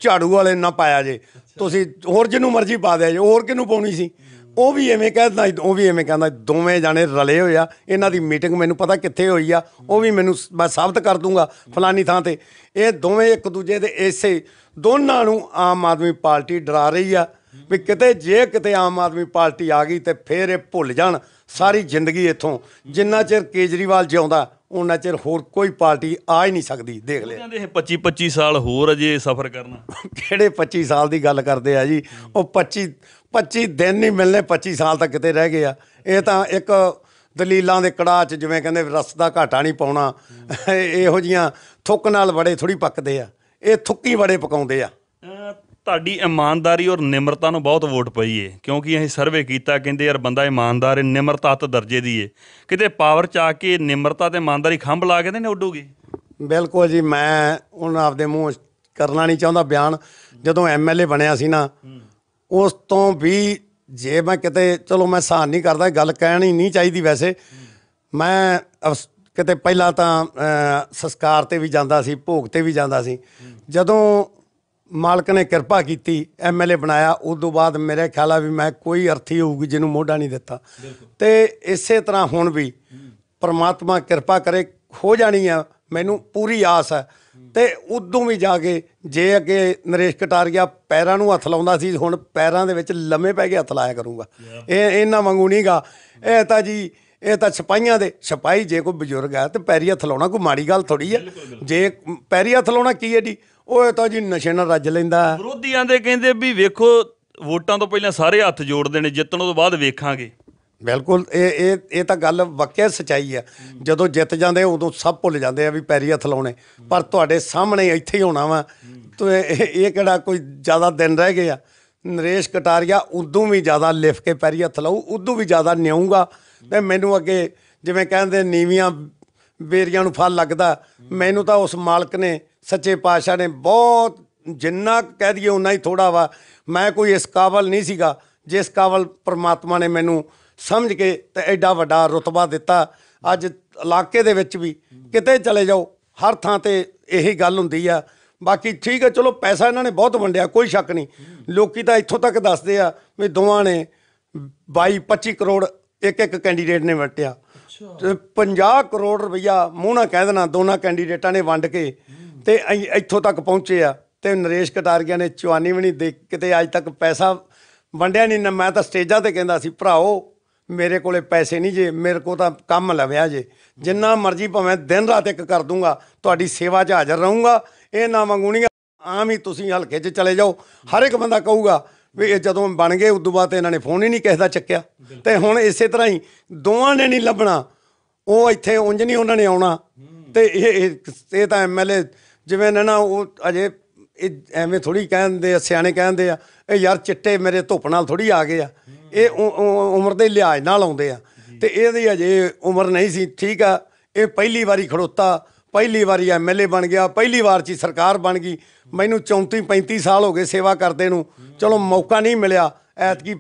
Speaker 1: ਝਾੜੂ ਵਾਲੇ ਨਾ ਪਾਇਆ ਜੇ ਤੁਸੀਂ ਹੋਰ ਜਿਹਨੂੰ ਮਰਜ਼ੀ ਪਾ ਦਿਆ ਜੇ ਹੋਰ ਕਿਹਨੂੰ ਪਾਉਣੀ ਸੀ ਉਹ ਵੀ ਐਵੇਂ ਕਹਿੰਦਾ ਉਹ ਵੀ ਐਵੇਂ ਕਹਿੰਦਾ ਦੋਵੇਂ ਜਾਣੇ ਰਲੇ ਹੋਏ ਆ ਇਹਨਾਂ ਦੀ ਮੀਟਿੰਗ ਮੈਨੂੰ ਪਤਾ ਕਿੱਥੇ ਹੋਈ ਆ ਉਹ ਵੀ ਮੈਨੂੰ ਮੈਂ ਸਾਬਤ ਕਰ ਦੂੰਗਾ ਫਲਾਨੀ ਥਾਂ ਤੇ ਇਹ ਦੋਵੇਂ ਇੱਕ ਦੂਜੇ ਦੇ ਐਸੇ ਦੋਨਾਂ ਨੂੰ ਆਮ ਆਦਮੀ ਪਾਰਟੀ ਡਰਾ ਰਹੀ ਆ ਵੀ ਕਿਤੇ ਜੇ ਕਿਤੇ ਆਮ ਆਦਮੀ ਪਾਰਟੀ ਆ ਗਈ ਤੇ ਫੇਰ ਇਹ ਭੁੱਲ ਜਾਣ ਸਾਰੀ ਜ਼ਿੰਦਗੀ ਇੱਥੋਂ ਜਿੰਨਾ ਚਿਰ ਕੇਜਰੀਵਾਲ ਜਿਉਂਦਾ ਉਹਨਾਂ ਚਿਰ ਹੋਰ ਕੋਈ ਪਾਰਟੀ ਆ ਹੀ ਨਹੀਂ ਸਕਦੀ ਦੇਖ ਲੈ
Speaker 2: ਕਹਿੰਦੇ ਇਹ 25 25 ਸਾਲ ਹੋਰ ਅਜੇ ਸਫ਼ਰ ਕਰਨਾ ਕਿਹੜੇ
Speaker 1: 25 ਸਾਲ ਦੀ ਗੱਲ ਕਰਦੇ ਆ ਜੀ ਉਹ 25 25 ਦਿਨ ਨਹੀਂ ਮਿਲਨੇ 25 ਸਾਲ ਤੱਕ ਕਿਤੇ ਰਹਿ ਗਏ ਆ ਇਹ ਤਾਂ ਇੱਕ ਦਲੀਲਾਂ ਦੇ ਕੜਾਹ 'ਚ ਜਿਵੇਂ ਕਹਿੰਦੇ ਰਸ ਦਾ ਘਾਟਾ ਨਹੀਂ ਪਾਉਣਾ ਇਹੋ ਜੀਆਂ ਥੁੱਕ ਨਾਲ ਬੜੇ ਥੋੜੀ ਪੱਕਦੇ ਆ ਇਹ ਥੁੱਕੀ ਬੜੇ ਪਕਾਉਂਦੇ ਆ
Speaker 2: ਤੁਹਾਡੀ ਇਮਾਨਦਾਰੀ ਔਰ ਨਿਮਰਤਾ ਨੂੰ ਬਹੁਤ ਵੋਟ ਪਈ ਏ ਕਿਉਂਕਿ ਅਸੀਂ ਸਰਵੇ ਕੀਤਾ ਕਹਿੰਦੇ ਯਾਰ ਬੰਦਾ ਇਮਾਨਦਾਰ ਏ ਨਿਮਰਤਾ ਹੱਥ ਦਰਜੇ ਦੀ ਏ ਕਿਤੇ ਪਾਵਰ ਚ ਆ ਕੇ ਨਿਮਰਤਾ ਤੇ ਇਮਾਨਦਾਰੀ ਖੰਭ ਲਾ ਕੇ ਤੇ ਨੇ ਉੱਡੂਗੀ
Speaker 1: ਬਿਲਕੁਲ ਜੀ ਮੈਂ ਉਹਨਾਂ ਆਪਦੇ ਮੂੰਹ ਕਰਨਾ ਨਹੀਂ ਚਾਹੁੰਦਾ ਬਿਆਨ ਜਦੋਂ ਐਮਐਲਏ ਬਣਿਆ ਸੀ ਨਾ ਉਸ ਤੋਂ ਵੀ ਜੇ ਮੈਂ ਕਿਤੇ ਚਲੋ ਮੈਂ ਸਾਹ ਨਹੀਂ ਕਰਦਾ ਗੱਲ ਕਹਿਣੀ ਨਹੀਂ ਚਾਹੀਦੀ ਵੈਸੇ ਮੈਂ ਕਿਤੇ ਪਹਿਲਾਂ ਤਾਂ ਸੰਸਕਾਰ ਤੇ ਵੀ ਜਾਂਦਾ ਸੀ ਭੋਗ ਤੇ ਵੀ ਜਾਂਦਾ ਸੀ ਜਦੋਂ ਮਾਲਕ ਨੇ ਕਿਰਪਾ ਕੀਤੀ ਐਮਐਲਏ ਬਣਾਇਆ ਉਸ ਤੋਂ ਬਾਅਦ ਮੇਰੇ ਖਿਆਲ ਆ ਵੀ ਮੈਂ ਕੋਈ ਅਰਥੀ ਹੋਊਗੀ ਜਿਹਨੂੰ ਮੋਢਾ ਨਹੀਂ ਦਿੱਤਾ ਤੇ ਇਸੇ ਤਰ੍ਹਾਂ ਹੁਣ ਵੀ ਪਰਮਾਤਮਾ ਕਿਰਪਾ ਕਰੇ ਹੋ ਜਾਣੀ ਆ ਮੈਨੂੰ ਪੂਰੀ ਆਸ ਹੈ ਤੇ ਉਦੋਂ ਵੀ ਜਾ ਕੇ ਜੇ ਅੱਗੇ ਨਰੇਸ਼ ਕਟਾਰੀਆ ਪੈਰਾਂ ਨੂੰ ਹੱਥ ਲਾਉਂਦਾ ਸੀ ਹੁਣ ਪੈਰਾਂ ਦੇ ਵਿੱਚ ਲੰਮੇ ਪੈ ਕੇ ਹੱਥ ਲਾਇਆ ਕਰੂੰਗਾ ਇਹ ਇਹਨਾਂ ਵਾਂਗੂ ਨਹੀਂਗਾ ਇਹ ਤਾਂ ਜੀ ਇਹ ਤਾਂ ਸਿਪਾਈਆਂ ਦੇ ਸਿਪਾਈ ਜੇ ਕੋਈ ਬਜ਼ੁਰਗ ਆ ਤੇ ਪੈਰੀ ਹੱਥ ਲਾਉਣਾ ਕੋਈ ਮਾੜੀ ਗੱਲ ਥੋੜੀ ਹੈ ਜੇ ਪੈਰੀ ਹੱਥ ਲਾਉਣਾ ਕੀ ਹੈ ਜੀ ਉਹ ਤਾਂ ਜੀ ਨਸ਼ੇ ਨਾਲ ਰੱਜ ਲੈਂਦਾ
Speaker 2: ਵਿਰੋਧੀਆਂ ਦੇ ਕਹਿੰਦੇ ਵੀ ਵੇਖੋ ਵੋਟਾਂ ਤੋਂ ਪਹਿਲਾਂ ਸਾਰੇ ਹੱਥ ਜੋੜਦੇ ਨੇ ਜਿੱਤਣ ਤੋਂ ਬਾਅਦ ਵੇਖਾਂਗੇ
Speaker 1: ਬਿਲਕੁਲ ਇਹ ਇਹ ਇਹ ਤਾਂ ਗੱਲ ਵਕਿਆ ਸਚਾਈ ਆ ਜਦੋਂ ਜਿੱਤ ਜਾਂਦੇ ਉਦੋਂ ਸਭ ਭੁੱਲ ਜਾਂਦੇ ਆ ਵੀ ਪੈਰੀ ਹੱਥ ਲਾਉਣੇ ਪਰ ਤੁਹਾਡੇ ਸਾਹਮਣੇ ਇੱਥੇ ਹੀ ਹੋਣਾ ਵਾ ਤੇ ਇਹ ਕਿਹੜਾ ਕੋਈ ਜ਼ਿਆਦਾ ਦਿਨ ਰਹਿ ਗਿਆ ਨਰੇਸ਼ ਕਟਾਰੀਆ ਉਦੋਂ ਵੀ ਜ਼ਿਆਦਾ ਲਿਫ ਕੇ ਪੈਰੀ ਹੱਥ ਲਾਉ ਉਦੋਂ ਵੀ ਜ਼ਿਆਦਾ ਨਿਉਂਗਾ ਤੇ ਮੈਨੂੰ ਅੱਗੇ ਜਿਵੇਂ ਕਹਿੰਦੇ ਨੀਵੀਆਂ ਬੇਰੀਆਂ ਨੂੰ ਫਲ ਲੱਗਦਾ ਮੈਨੂੰ ਤਾਂ ਉਸ ਮਾਲਕ ਨੇ ਸੱਚੇ ਪਾਤਸ਼ਾਹ ਨੇ ਬਹੁਤ ਜਿੰਨਾ ਕਹਿ ਦਈਏ ਉਨਾ ਹੀ ਥੋੜਾ ਵਾ ਮੈਂ ਕੋਈ ਇਸ ਕਾਬਲ ਨਹੀਂ ਸੀਗਾ ਜਿਸ ਕਾਬਲ ਪ੍ਰਮਾਤਮਾ ਨੇ ਮੈਨੂੰ ਸਮਝ ਕੇ ਤੇ ਐਡਾ ਵੱਡਾ ਰਤਬਾ ਦਿੱਤਾ ਅੱਜ ਇਲਾਕੇ ਦੇ ਵਿੱਚ ਵੀ ਕਿਤੇ ਚਲੇ ਜਾਓ ਹਰ ਥਾਂ ਤੇ ਇਹੀ ਗੱਲ ਹੁੰਦੀ ਆ ਬਾਕੀ ਠੀਕ ਹੈ ਚਲੋ ਪੈਸਾ ਇਹਨਾਂ ਨੇ ਬਹੁਤ ਵੰਡਿਆ ਕੋਈ ਸ਼ੱਕ ਨਹੀਂ ਲੋਕੀ ਤਾਂ ਇੱਥੋਂ ਤੱਕ ਦੱਸਦੇ ਆ ਵੀ ਦੋਵਾਂ ਨੇ 22 25 ਕਰੋੜ ਇੱਕ ਇੱਕ ਕੈਂਡੀਡੇਟ ਨੇ ਵਟਿਆ 50 ਕਰੋੜ ਰੁਪਈਆ ਮੂੰਹ ਨਾ ਕਹਿ ਦੇਣਾ ਦੋਨਾਂ ਕੈਂਡੀਡੇਟਾਂ ਨੇ ਵੰਡ ਕੇ ਤੇ ਇੱਥੋਂ ਤੱਕ ਪਹੁੰਚੇ ਆ ਤੇ ਨਰੇਸ਼ ਕਟਾਰੀਆ ਨੇ 54 ਵੀ ਨਹੀਂ ਦੇ ਕਿਤੇ ਅੱਜ ਤੱਕ ਪੈਸਾ ਵੰਡਿਆ ਨਹੀਂ ਨਾ ਮੈਂ ਤਾਂ ਸਟੇਜਾਂ ਤੇ ਕਹਿੰਦਾ ਸੀ ਭਰਾਓ ਮੇਰੇ ਕੋਲੇ ਪੈਸੇ ਨਹੀਂ ਜੇ ਮੇਰੇ ਕੋ ਤਾਂ ਕੰਮ ਲਵਿਆ ਜੇ ਜਿੰਨਾ ਮਰਜ਼ੀ ਭਵੇਂ ਦਿਨ ਰਾਤ ਇੱਕ ਕਰ ਦੂੰਗਾ ਤੁਹਾਡੀ ਸੇਵਾ 'ਚ ਹਾਜ਼ਰ ਰਹੂੰਗਾ ਇਹ ਨਾ ਮੰਗੂਣੀਆਂ ਆਮ ਹੀ ਤੁਸੀਂ ਹਲਕੇ 'ਚ ਚਲੇ ਜਾਓ ਹਰ ਇੱਕ ਬੰਦਾ ਕਹੂਗਾ ਵੀ ਇਹ ਜਦੋਂ ਬਣ ਗਏ ਉਦੋਂ ਬਾਅਦ ਇਹਨਾਂ ਨੇ ਫੋਨ ਹੀ ਨਹੀਂ ਕਿਸੇ ਦਾ ਚੱਕਿਆ ਤੇ ਹੁਣ ਇਸੇ ਤਰ੍ਹਾਂ ਹੀ ਦੋਵਾਂ ਨੇ ਨਹੀਂ ਲੱਭਣਾ ਉਹ ਇੱਥੇ ਉਂਝ ਨਹੀਂ ਉਹਨਾਂ ਨੇ ਆਉਣਾ ਤੇ ਇਹ ਇਹ ਤਾਂ ਐਮਐਲਏ ਜਿਵੇਂ ਨਾ ਉਹ ਅਜੇ ਐਵੇਂ ਥੋੜੀ ਕਹਿੰਦੇ ਆ ਸਿਆਣੇ ਕਹਿੰਦੇ ਆ ਇਹ ਯਾਰ ਚਿੱਟੇ ਮੇਰੇ ਧੁੱਪ ਨਾਲ ਥੋੜੀ ਆ ਗਏ ਆ ਇਹ ਉਮਰ ਦੇ ਲਿਹਾਜ਼ ਨਾਲ ਆਉਂਦੇ ਆ ਤੇ ਇਹਦੀ ਅਜੇ ਉਮਰ ਨਹੀਂ ਸੀ ਠੀਕ ਆ ਇਹ ਪਹਿਲੀ ਵਾਰੀ ਖੜੋਤਾ ਪਹਿਲੀ ਵਾਰੀ ਐਮਐਲਏ ਬਣ ਗਿਆ ਪਹਿਲੀ ਵਾਰ 'ਚ ਸਰਕਾਰ ਬਣ ਗਈ ਮੈਨੂੰ 34 35 ਸਾਲ ਹੋ ਗਏ ਸੇਵਾ ਕਰਦੇ ਨੂੰ ਚਲੋ ਮੌਕਾ ਨਹੀਂ ਮਿਲਿਆ ਐਤਕੀ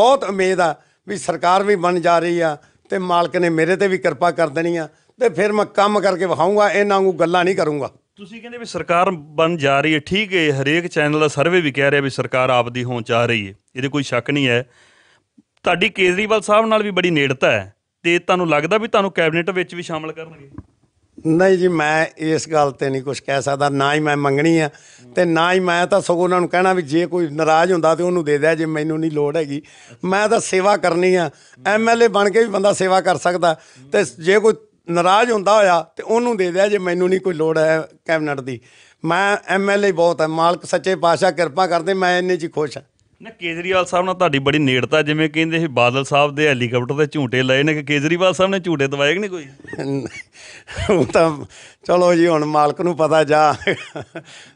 Speaker 1: ਬਹੁਤ ਉਮੀਦ ਆ ਵੀ ਸਰਕਾਰ ਵੀ ਬਣ ਜਾ ਰਹੀ ਆ ਤੇ ਮਾਲਕ ਨੇ ਮੇਰੇ ਤੇ ਵੀ ਕਿਰਪਾ ਕਰ ਦੇਣੀ ਆ ਤੇ ਫਿਰ ਮੈਂ ਕੰਮ ਕਰਕੇ ਵਿਖਾਉਂਗਾ ਇਹਨਾਂ ਨੂੰ ਗੱਲਾਂ ਨਹੀਂ ਕਰੂੰਗਾ
Speaker 2: ਤੁਸੀਂ ਕਹਿੰਦੇ ਵੀ ਸਰਕਾਰ ਬਣ ਜਾ ਰਹੀ ਹੈ ਠੀਕ ਹੈ ਹਰੇਕ ਚੈਨਲ ਦਾ ਸਰਵੇ ਵੀ ਕਹਿ ਰਿਹਾ ਵੀ ਸਰਕਾਰ ਆਪਦੀ ਹੋਂ ਚਾਹ ਰਹੀ ਹੈ ਇਹਦੇ ਕੋਈ ਸ਼ੱਕ ਨਹੀਂ ਹੈ ਤੁਹਾਡੀ ਕੇਜਰੀਵਾਲ ਸਾਹਿਬ ਨਾਲ ਵੀ ਬੜੀ ਨੇੜਤਾ ਹੈ ਤੇ ਤੁਹਾਨੂੰ ਲੱਗਦਾ ਵੀ ਤੁਹਾਨੂੰ ਕੈਬਨਿਟ ਵਿੱਚ ਵੀ ਸ਼ਾਮਲ ਕਰਨਗੇ ਨਹੀਂ
Speaker 1: ਜੀ ਮੈਂ ਇਸ ਗੱਲ ਤੇ ਨਹੀਂ ਕੁਝ ਕਹਿ ਸਕਦਾ ਨਾ ਹੀ ਮੈਂ ਮੰਗਣੀ ਆ ਤੇ ਨਾ ਹੀ ਮੈਂ ਤਾਂ ਸਗੋਂ ਉਹਨਾਂ ਨੂੰ ਕਹਿਣਾ ਵੀ ਜੇ ਕੋਈ ਨਾਰਾਜ਼ ਹੁੰਦਾ ਤੇ ਉਹਨੂੰ ਦੇ ਦਿਆ ਜੇ ਮੈਨੂੰ ਨਹੀਂ ਲੋੜ ਹੈਗੀ ਮੈਂ ਤਾਂ ਸੇਵਾ ਕਰਨੀ ਆ ਐਮਐਲਏ ਬਣ ਕੇ ਵੀ ਬੰਦਾ ਸੇਵਾ ਕਰ ਸਕਦਾ ਤੇ ਜੇ ਕੋਈ ਨਾਰਾਜ਼ ਹੁੰਦਾ ਹੋਇਆ ਤੇ ਉਹਨੂੰ ਦੇ ਦਿਆ ਜੇ ਮੈਨੂੰ ਨਹੀਂ ਕੋਈ ਲੋੜ ਹੈ ਕੈਬਨਟ ਦੀ ਮੈਂ ਐਮਐਲਏ ਬਹੁਤ ਹੈ ਮਾਲਕ ਸੱਚੇ ਪਾਸ਼ਾ ਕਿਰਪਾ ਕਰਦੇ ਮੈਂ ਇੰਨੇ ਜੀ ਖੁਸ਼ ਹਾਂ
Speaker 2: ਨਾ ਕੇਜਰੀਵਾਲ ਸਾਹਿਬ ਨਾਲ ਤੁਹਾਡੀ ਬੜੀ ਨੇੜਤਾ ਜਿਵੇਂ ਕਹਿੰਦੇ ਸੀ ਬਾਦਲ ਸਾਹਿਬ ਦੇ ਹੈਲੀਕਾਪਟਰ ਤੇ ਝੂਟੇ ਲਏ ਨੇ ਕਿ ਕੇਜਰੀਵਾਲ ਸਾਹਿਬ ਨੇ ਝੂਟੇ ਦਵਾਏ ਕਿ ਨਹੀਂ ਕੋਈ ਉਹ ਤਾਂ
Speaker 1: ਚਲੋ ਜੀ ਹੁਣ ਮਾਲਕ ਨੂੰ ਪਤਾ ਜਾ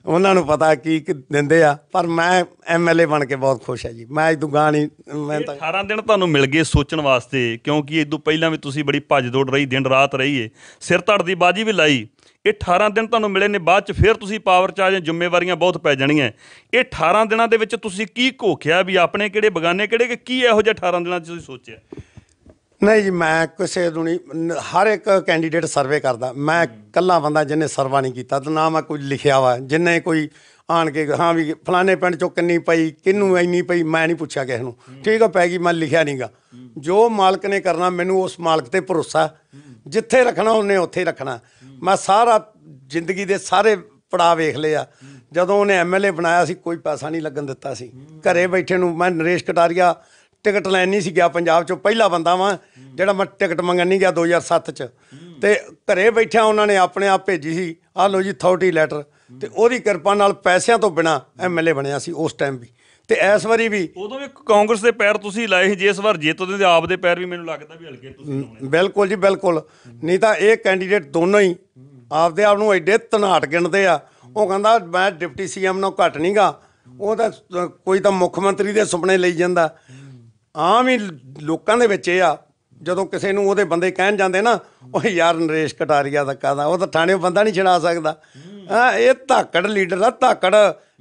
Speaker 1: ਉਹਨਾਂ ਨੂੰ ਪਤਾ ਕੀ ਦਿੰਦੇ ਆ ਪਰ ਮੈਂ ਐਮਐਲਏ ਬਣ ਕੇ ਬਹੁਤ ਖੁਸ਼ ਹਾਂ ਜੀ ਮੈਂ ਇਹ ਦੁਗਾ ਨਹੀਂ ਮੈਂ ਤਾਂ
Speaker 2: 18 ਦਿਨ ਤੁਹਾਨੂੰ ਮਿਲ ਗਏ ਸੋਚਣ ਵਾਸਤੇ ਕਿਉਂਕਿ ਇਹ ਤੋਂ ਪਹਿਲਾਂ ਵੀ ਤੁਸੀਂ ਬੜੀ ਭੱਜ ਦੌੜ ਰਹੀ ਦਿਨ ਰਾਤ ਰਹੀ ਏ ਸਿਰ ਧੜ ਦੀ ਬਾਜੀ ਵੀ ਲਾਈ ਇਹ 18 ਦਿਨ ਤੁਹਾਨੂੰ ਮਿਲੇ ਨੇ ਬਾਅਦ ਚ ਫਿਰ ਤੁਸੀਂ ਪਾਵਰ ਚ ਆ ਜਾਂ ਜ਼ਿੰਮੇਵਾਰੀਆਂ ਬਹੁਤ ਪੈ ਜਾਣੀਆਂ ਇਹ 18 ਦਿਨਾਂ ਦੇ ਵਿੱਚ ਤੁਸੀਂ ਕੀ ਘੋਖਿਆ ਵੀ ਆਪਣੇ ਕਿਹੜੇ ਬਗਾਨੇ ਕਿਹੜੇ ਕਿ ਕੀ ਇਹੋ ਜਿਹਾ 18 ਦਿਨਾਂ ਚ ਤੁਸੀਂ ਸੋਚਿਆ
Speaker 1: ਨਹੀਂ ਜੀ ਮੈਂ ਕਿਸੇ ਨੂੰ ਨਹੀਂ ਹਰ ਇੱਕ ਕੈਂਡੀਡੇਟ ਸਰਵੇ ਕਰਦਾ ਮੈਂ ਕੱਲਾ ਬੰਦਾ ਜਿਹਨੇ ਸਰਵਾ ਨਹੀਂ ਕੀਤਾ ਤੇ ਨਾ ਮੈਂ ਕੋਈ ਲਿਖਿਆ ਵਾ ਜਿੰਨੇ ਕੋਈ ਆਣ ਕੇ ਹਾਂ ਵੀ ਫਲਾਣੇ ਪਿੰਡ ਚੋਂ ਕਿੰਨੀ ਪਈ ਕਿੰਨੂੰ ਇੰਨੀ ਪਈ ਮੈਂ ਨਹੀਂ ਪੁੱਛਿਆ ਕਿਸੇ ਨੂੰ ਠੀਕ ਆ ਪੈ ਗਈ ਮੈਂ ਲਿਖਿਆ ਨਹੀਂਗਾ ਜੋ ਮਾਲਕ ਨੇ ਕਰਨਾ ਮੈਨੂੰ ਉਸ ਮਾਲਕ ਤੇ ਭਰੋਸਾ ਜਿੱਥੇ ਰੱਖਣਾ ਉਹਨੇ ਉੱਥੇ ਰੱਖਣਾ ਮੈਂ ਸਾਰਾ ਜ਼ਿੰਦਗੀ ਦੇ ਸਾਰੇ ਪੜਾ ਵੇਖ ਲਿਆ ਜਦੋਂ ਉਹਨੇ ਐਮਐਲਏ ਬਣਾਇਆ ਸੀ ਕੋਈ ਪੈਸਾ ਨਹੀਂ ਲੱਗਣ ਦਿੱਤਾ ਸੀ ਘਰੇ ਬੈਠੇ ਨੂੰ ਮੈਂ ਨਰੇਸ਼ ਕਟਾਰੀਆ ਟਿਕਟ ਲੈਣ ਨਹੀਂ ਸੀ ਗਿਆ ਪੰਜਾਬ ਚੋਂ ਪਹਿਲਾ ਬੰਦਾ ਵਾਂ ਜਿਹੜਾ ਮੈਂ ਟਿਕਟ ਮੰਗਣ ਨਹੀਂ ਗਿਆ 2007 ਚ ਤੇ ਘਰੇ ਬੈਠਿਆ ਉਹਨਾਂ ਨੇ ਆਪਣੇ ਆਪ ਭੇਜੀ ਸੀ ਆਹ ਲੋ ਜੀ ਅਥਾਰਟੀ ਲੈਟਰ ਤੇ ਉਹਦੀ ਕਿਰਪਾ ਨਾਲ ਪੈਸਿਆਂ ਤੋਂ ਬਿਨਾ ਐਮਐਲਏ ਬਣਿਆ ਸੀ ਉਸ ਟਾਈਮ ਵੀ ਤੇ
Speaker 2: ਇਸ ਵਾਰੀ ਵੀ ਉਦੋਂ ਵੀ ਕਾਂਗਰਸ ਦੇ ਪੈਰ ਤੁਸੀਂ ਲਾਏ ਸੀ ਜੇ ਇਸ ਵਾਰ ਜੇਤੋ ਦੇ ਆਪ ਦੇ ਪੈਰ ਵੀ ਮੈਨੂੰ ਲੱਗਦਾ ਵੀ ਹਲਕੇ
Speaker 1: ਤੁਸੀਂ ਲਾਉਣੇ ਬਿਲਕੁਲ ਜੀ ਬਿਲਕੁਲ ਨਹੀਂ ਤਾਂ ਇਹ ਕੈਂਡੀਡੇਟ ਦੋਨੋਂ ਹੀ ਆਪਦੇ ਆਪ ਨੂੰ ਐਡੇ ਤਨਾਟ ਗਿਣਦੇ ਆ ਉਹ ਕਹਿੰਦਾ ਮੈਂ ਡਿਪਟੀ ਸੀਐਮ ਨਾਲੋਂ ਘਟ ਨਹੀਂਗਾ ਉਹ ਤਾਂ ਕੋਈ ਤਾਂ ਮੁੱਖ ਮੰਤਰੀ ਦੇ ਸੁਪਨੇ ਲਈ ਜਾਂਦਾ ਆਮ ਹੀ ਲੋਕਾਂ ਦੇ ਵਿੱਚ ਇਹ ਆ ਜਦੋਂ ਕਿਸੇ ਨੂੰ ਉਹਦੇ ਬੰਦੇ ਕਹਿਣ ਜਾਂਦੇ ਨਾ ਉਹ ਯਾਰ ਨਰੇਸ਼ ਕਟਾਰੀਆ ਦਾ ਕਹਦਾ ਉਹ ਤਾਂ ਥਾਣੇ ਬੰਦਾ ਨਹੀਂ ਛਡਾ ਸਕਦਾ ਹਾਂ ਇਹ ਧਾਕੜ ਲੀਡਰ ਆ ਧਾਕੜ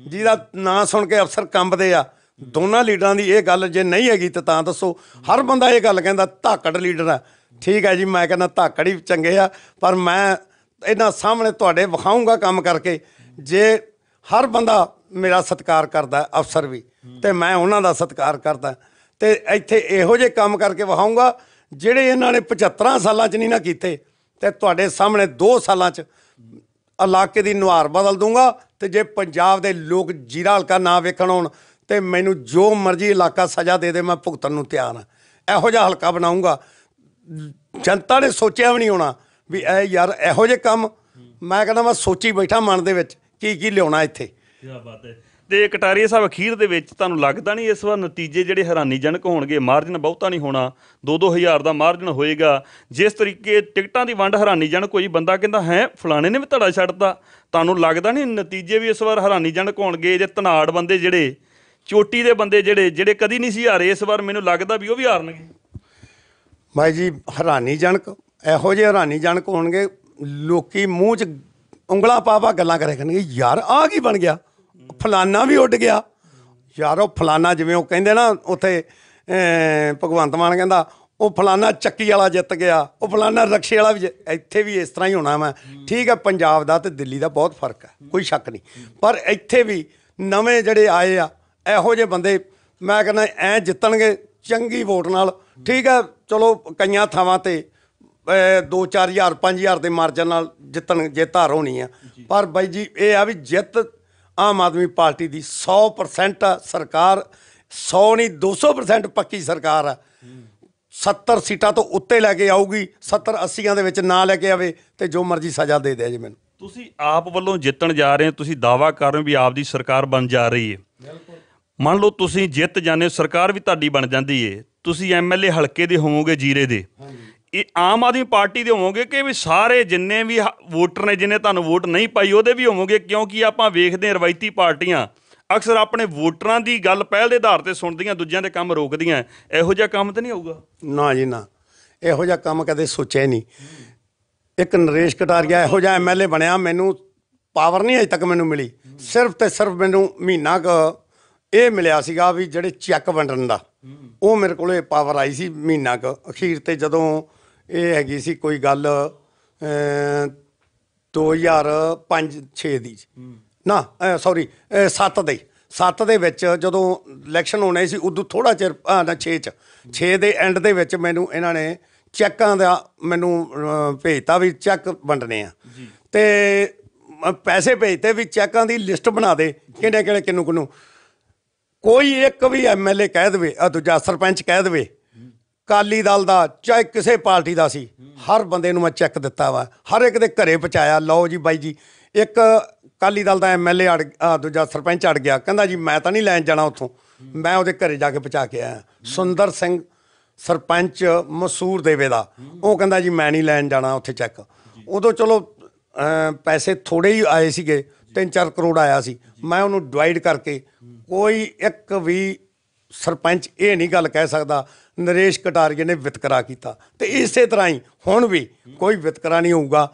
Speaker 1: ਜਿਹਦਾ ਨਾਂ ਸੁਣ ਕੇ ਅਫਸਰ ਕੰਬਦੇ ਆ ਦੋਨਾਂ ਲੀਡਰਾਂ ਦੀ ਇਹ ਗੱਲ ਜੇ ਨਹੀਂ ਹੈਗੀ ਤਾਂ ਤਾਂ ਦੱਸੋ ਹਰ ਬੰਦਾ ਇਹ ਗੱਲ ਕਹਿੰਦਾ ਧਾਕੜ ਲੀਡਰ ਆ ਠੀਕ ਹੈ ਜੀ ਮੈਂ ਕਹਿੰਦਾ ਧਾਕੜ ਹੀ ਚੰਗੇ ਆ ਪਰ ਮੈਂ ਇਹਨਾਂ ਸਾਹਮਣੇ ਤੁਹਾਡੇ ਵਿਖਾਉਂਗਾ ਕੰਮ ਕਰਕੇ ਜੇ ਹਰ ਬੰਦਾ ਮੇਰਾ ਸਤਿਕਾਰ ਕਰਦਾ ਅਫਸਰ ਵੀ ਤੇ ਮੈਂ ਉਹਨਾਂ ਦਾ ਸਤਿਕਾਰ ਕਰਦਾ ਤੇ ਇੱਥੇ ਇਹੋ ਜੇ ਕੰਮ ਕਰਕੇ ਵਿਖਾਉਂਗਾ ਜਿਹੜੇ ਇਹਨਾਂ ਨੇ 75 ਸਾਲਾਂ 'ਚ ਨਹੀਂ ਨਾ ਕੀਤੇ ਤੇ ਤੁਹਾਡੇ ਸਾਹਮਣੇ 2 ਸਾਲਾਂ 'ਚ ਇਲਾਕੇ ਦੀ ਨਵਾਰ ਬਦਲ ਦੂੰਗਾ ਤੇ ਜੇ ਪੰਜਾਬ ਦੇ ਲੋਕ ਜੀਰਾ ਹਲਕਾ ਨਾ ਵੇਖਣ ਆਉਣ ਤੇ ਮੈਨੂੰ ਜੋ ਮਰਜ਼ੀ ਇਲਾਕਾ ਸਜ਼ਾ ਦੇ ਦੇ ਮੈਂ ਭੁਗਤਣ ਨੂੰ ਤਿਆਰ ਆ ਇਹੋ ਜਿਹਾ ਹਲਕਾ ਬਣਾਉਂਗਾ ਜਨਤਾ ਨੇ ਸੋਚਿਆ ਵੀ ਨਹੀਂ ਹੋਣਾ ਵੀ ਐ ਯਾਰ ਇਹੋ ਜਿਹੇ ਕੰਮ ਮੈਂ ਕਹਿੰਦਾ ਮੈਂ ਸੋਚੀ ਬੈਠਾ ਮਨ ਦੇ ਵਿੱਚ ਕੀ ਕੀ ਲਿਆਉਣਾ ਇੱਥੇ ਕੀ
Speaker 2: ਬਾਤ ਹੈ ਤੇ ਕਟਾਰੀਆ ਸਾਹਿਬ ਅਖੀਰ ਦੇ ਵਿੱਚ ਤੁਹਾਨੂੰ ਲੱਗਦਾ ਨਹੀਂ ਇਸ ਵਾਰ ਨਤੀਜੇ ਜਿਹੜੇ ਹੈਰਾਨੀਜਨਕ ਹੋਣਗੇ ਮਾਰਜਨ ਬਹੁਤਾ ਨਹੀਂ ਹੋਣਾ 2-2000 ਦਾ ਮਾਰਜਨ ਹੋਏਗਾ ਜਿਸ ਤਰੀਕੇ ਟਿਕਟਾਂ ਦੀ ਵੰਡ ਹੈਰਾਨੀਜਨਕ ਕੋਈ ਬੰਦਾ ਕਹਿੰਦਾ ਹੈ ਫਲਾਣੇ ਨੇ ਵੀ ਧੜਾ ਛੱਡਤਾ ਤੁਹਾਨੂੰ ਲੱਗਦਾ ਨਹੀਂ ਨਤੀਜੇ ਵੀ ਇਸ ਵਾਰ ਹੈਰਾਨੀਜਨਕ ਹੋਣਗੇ ਜੇ ਧਨਾੜ ਬੰਦੇ ਜਿਹੜੇ ਚੋਟੀ ਦੇ ਬੰਦੇ ਜਿਹੜੇ ਜਿਹੜੇ ਕਦੀ ਨਹੀਂ ਸੀ ਹਾਰੇ ਇਸ ਵਾਰ ਮੈਨੂੰ ਲੱਗਦਾ ਵੀ ਉਹ ਵੀ ਹਾਰਨਗੇ
Speaker 1: ਮਾਈ ਜੀ ਹੈਰਾਨੀਜਨਕ ਇਹੋ ਜਿਹੇ ਹੈਰਾਨੀਜਨਕ ਹੋਣਗੇ ਲੋਕੀ ਮੂੰਹ 'ਚ ਉਂਗਲਾ ਪਾਵਾ ਗੱਲਾਂ ਕਰੇ ਕਰਨਗੇ ਯਾਰ ਆ ਕੀ ਬਣ ਗਿਆ ਫਲਾਨਾ ਵੀ ਉੱਡ ਗਿਆ ਯਾਰ ਉਹ ਫਲਾਨਾ ਜਿਵੇਂ ਉਹ ਕਹਿੰਦੇ ਨਾ ਉੱਥੇ ਭਗਵੰਤ ਮਾਨ ਕਹਿੰਦਾ ਉਹ ਫਲਾਨਾ ਚੱਕੀ ਵਾਲਾ ਜਿੱਤ ਗਿਆ ਉਹ ਫਲਾਨਾ ਰਕਸ਼ੇ ਵਾਲਾ ਵੀ ਇੱਥੇ ਵੀ ਇਸ ਤਰ੍ਹਾਂ ਹੀ ਹੋਣਾ ਮੈਂ ਠੀਕ ਹੈ ਪੰਜਾਬ ਦਾ ਤੇ ਦਿੱਲੀ ਦਾ ਬਹੁਤ ਫਰਕ ਹੈ ਕੋਈ ਸ਼ੱਕ ਨਹੀਂ ਪਰ ਇੱਥੇ ਵੀ ਨਵੇਂ ਜਿਹੜੇ ਆਏ ਆ ਇਹੋ ਜਿਹੇ ਬੰਦੇ ਮੈਂ ਕਹਿੰਦਾ ਐ ਜਿੱਤਣਗੇ ਚੰਗੀ ਵੋਟ ਨਾਲ ਠੀਕ ਹੈ ਚਲੋ ਕਈਆਂ ਥਾਵਾਂ ਤੇ 2-4000 5000 ਦੇ ਮਾਰਜਨ ਨਾਲ ਜਿੱਤਣ ਜਿੱਤ ਹੋਣੀ ਆ ਪਰ ਬਾਈ ਜੀ ਇਹ ਆ ਵੀ ਜਿੱਤ ਆਮ ਆਦਮੀ ਪਾਰਟੀ ਦੀ 100% ਸਰਕਾਰ 100 ਨਹੀਂ 200% ਪੱਕੀ ਸਰਕਾਰ ਆ 70 ਸੀਟਾਂ ਤੋਂ ਉੱਤੇ ਲੈ ਕੇ ਆਊਗੀ 70 80ਾਂ ਦੇ ਵਿੱਚ ਨਾ ਲੈ ਕੇ ਆਵੇ ਤੇ ਜੋ ਮਰਜ਼ੀ ਸਜ਼ਾ ਦੇ
Speaker 2: ਦੇ ਜੇ ਮੈਨੂੰ ਤੁਸੀਂ ਆਪ ਵੱਲੋਂ ਜਿੱਤਣ ਜਾ ਰਹੇ ਹੋ ਤੁਸੀਂ ਦਾਵਾ ਕਰ ਰਹੇ ਹੋ ਵੀ ਆਪ ਦੀ ਸਰਕਾਰ ਬਣ ਜਾ ਰਹੀ ਹੈ ਬਿਲਕੁਲ ਮੰਨ ਲਓ ਤੁਸੀਂ ਜਿੱਤ ਜਾਂਦੇ ਸਰਕਾਰ ਵੀ ਤੁਹਾਡੀ ਬਣ ਜਾਂਦੀ ਏ ਤੁਸੀਂ ਐਮਐਲਏ ਹਲਕੇ ਦੇ ਹੋਵੋਗੇ ਜੀਰੇ ਦੇ ਇਹ ਆਮ ਆਦਮੀ ਪਾਰਟੀ ਦੇ ਹੋਵੋਗੇ ਕਿ ਵੀ ਸਾਰੇ ਜਿੰਨੇ ਵੀ ਵੋਟਰ ਨੇ ਜਿਨੇ ਤੁਹਾਨੂੰ ਵੋਟ ਨਹੀਂ ਪਾਈ ਉਹਦੇ ਵੀ ਹੋਵੋਗੇ ਕਿਉਂਕਿ ਆਪਾਂ ਵੇਖਦੇ ਹਾਂ ਰਵਾਇਤੀ ਪਾਰਟੀਆਂ ਅਕਸਰ ਆਪਣੇ ਵੋਟਰਾਂ ਦੀ ਗੱਲ ਪਹਿਲ ਦੇ ਆਧਾਰ ਤੇ ਸੁਣਦੀਆਂ ਦੂਜਿਆਂ ਦੇ ਕੰਮ ਰੋਕਦੀਆਂ ਇਹੋ ਜਿਹਾ ਕੰਮ ਤਾਂ ਨਹੀਂ ਹੋਊਗਾ
Speaker 1: ਨਾ ਜੀ ਨਾ ਇਹੋ ਜਿਹਾ ਕੰਮ ਕਦੇ ਸੋਚਿਆ ਨਹੀਂ ਇੱਕ ਨਰੇਸ਼ ਕਟਾਰੀਆ ਇਹੋ ਜਿਹਾ ਐਮਐਲਏ ਬਣਿਆ ਮੈਨੂੰ ਪਾਵਰ ਨਹੀਂ ਅਜੇ ਤੱਕ ਮੈਨੂੰ ਮਿਲੀ ਸਿਰਫ ਤੇ ਸਿਰਫ ਮੈਨੂੰ ਮਹੀਨਾ ਕ ਇਹ ਮਿਲਿਆ ਸੀਗਾ ਵੀ ਜਿਹੜੇ ਚੈੱਕ ਵੰਡਣ ਦਾ ਉਹ ਮੇਰੇ ਕੋਲੇ ਪਾਵਰ ਆਈ ਸੀ ਮਹੀਨਾ ਕ ਅਖੀਰ ਤੇ ਜਦੋਂ ਇਹ ਹੈਗੀ ਸੀ ਕੋਈ ਗੱਲ 2005-6 ਦੀ ਨਾ ਸੌਰੀ 7 ਦੇ 7 ਦੇ ਵਿੱਚ ਜਦੋਂ ਇਲੈਕਸ਼ਨ ਹੋਣੇ ਸੀ ਉਦੋਂ ਥੋੜਾ ਚਿਰ ਨਾ 6 ਚ 6 ਦੇ ਐਂਡ ਦੇ ਵਿੱਚ ਮੈਨੂੰ ਇਹਨਾਂ ਨੇ ਚੈੱਕਾਂ ਦਾ ਮੈਨੂੰ ਭੇਜਤਾ ਵੀ ਚੈੱਕ ਵੰਡਨੇ ਆ ਤੇ ਪੈਸੇ ਭੇਜਤੇ ਵੀ ਚੈੱਕਾਂ ਦੀ ਲਿਸਟ ਬਣਾ ਦੇ ਕਿਹਨੇ ਕਿਹਨੇ ਕਿਨੂੰ ਕਿਨੂੰ ਕੋਈ ਇੱਕ ਵੀ ਐਮਐਲਏ ਕਹਿ ਦੇਵੇ ਆ ਦੂਜਾ ਸਰਪੰਚ ਕਹਿ ਦੇਵੇ ਕਾਲੀ ਦਲ ਦਾ ਚਾਹੇ ਕਿਸੇ ਪਾਰਟੀ ਦਾ ਸੀ ਹਰ ਬੰਦੇ ਨੂੰ ਮੈਂ ਚੈੱਕ ਦਿੱਤਾ ਵਾ ਹਰ ਇੱਕ ਦੇ ਘਰੇ ਪਹੁੰਚਾਇਆ ਲਓ ਜੀ ਬਾਈ ਜੀ ਇੱਕ ਕਾਲੀ ਦਲ ਦਾ ਐਮਐਲਏ ਅੜ ਦੂਜਾ ਸਰਪੰਚ ਅੜ ਗਿਆ ਕਹਿੰਦਾ ਜੀ ਮੈਂ ਤਾਂ ਨਹੀਂ ਲੈਣ ਜਾਣਾ ਉੱਥੋਂ ਮੈਂ ਉਹਦੇ ਘਰੇ ਜਾ ਕੇ ਪਹੁੰਚਾ ਕੇ ਆਇਆ ਸੁੰਦਰ ਸਿੰਘ ਸਰਪੰਚ ਮਸੂਰ ਦੇਵੇ ਦਾ ਉਹ ਕਹਿੰਦਾ ਜੀ ਮੈਂ ਨਹੀਂ ਲੈਣ ਜਾਣਾ ਉੱਥੇ ਚੈੱਕ ਉਦੋਂ ਚਲੋ ਪੈਸੇ ਥੋੜੇ ਹੀ ਆਏ ਸੀਗੇ 3-4 ਕਰੋੜ ਆਇਆ ਸੀ ਮੈਂ ਉਹਨੂੰ ਡਿਵਾਈਡ ਕਰਕੇ ਕੋਈ ਇੱਕ ਵੀ ਸਰਪੰਚ ਇਹ ਨਹੀਂ ਗੱਲ ਕਹਿ ਸਕਦਾ ਨਰੇਸ਼ ਕਟਾਰੀਏ ਨੇ ਵਿਤਕਰਾ ਕੀਤਾ ਤੇ ਇਸੇ ਤਰ੍ਹਾਂ ਹੀ ਹੁਣ ਵੀ ਕੋਈ ਵਿਤਕਰਾ ਨਹੀਂ ਹੋਊਗਾ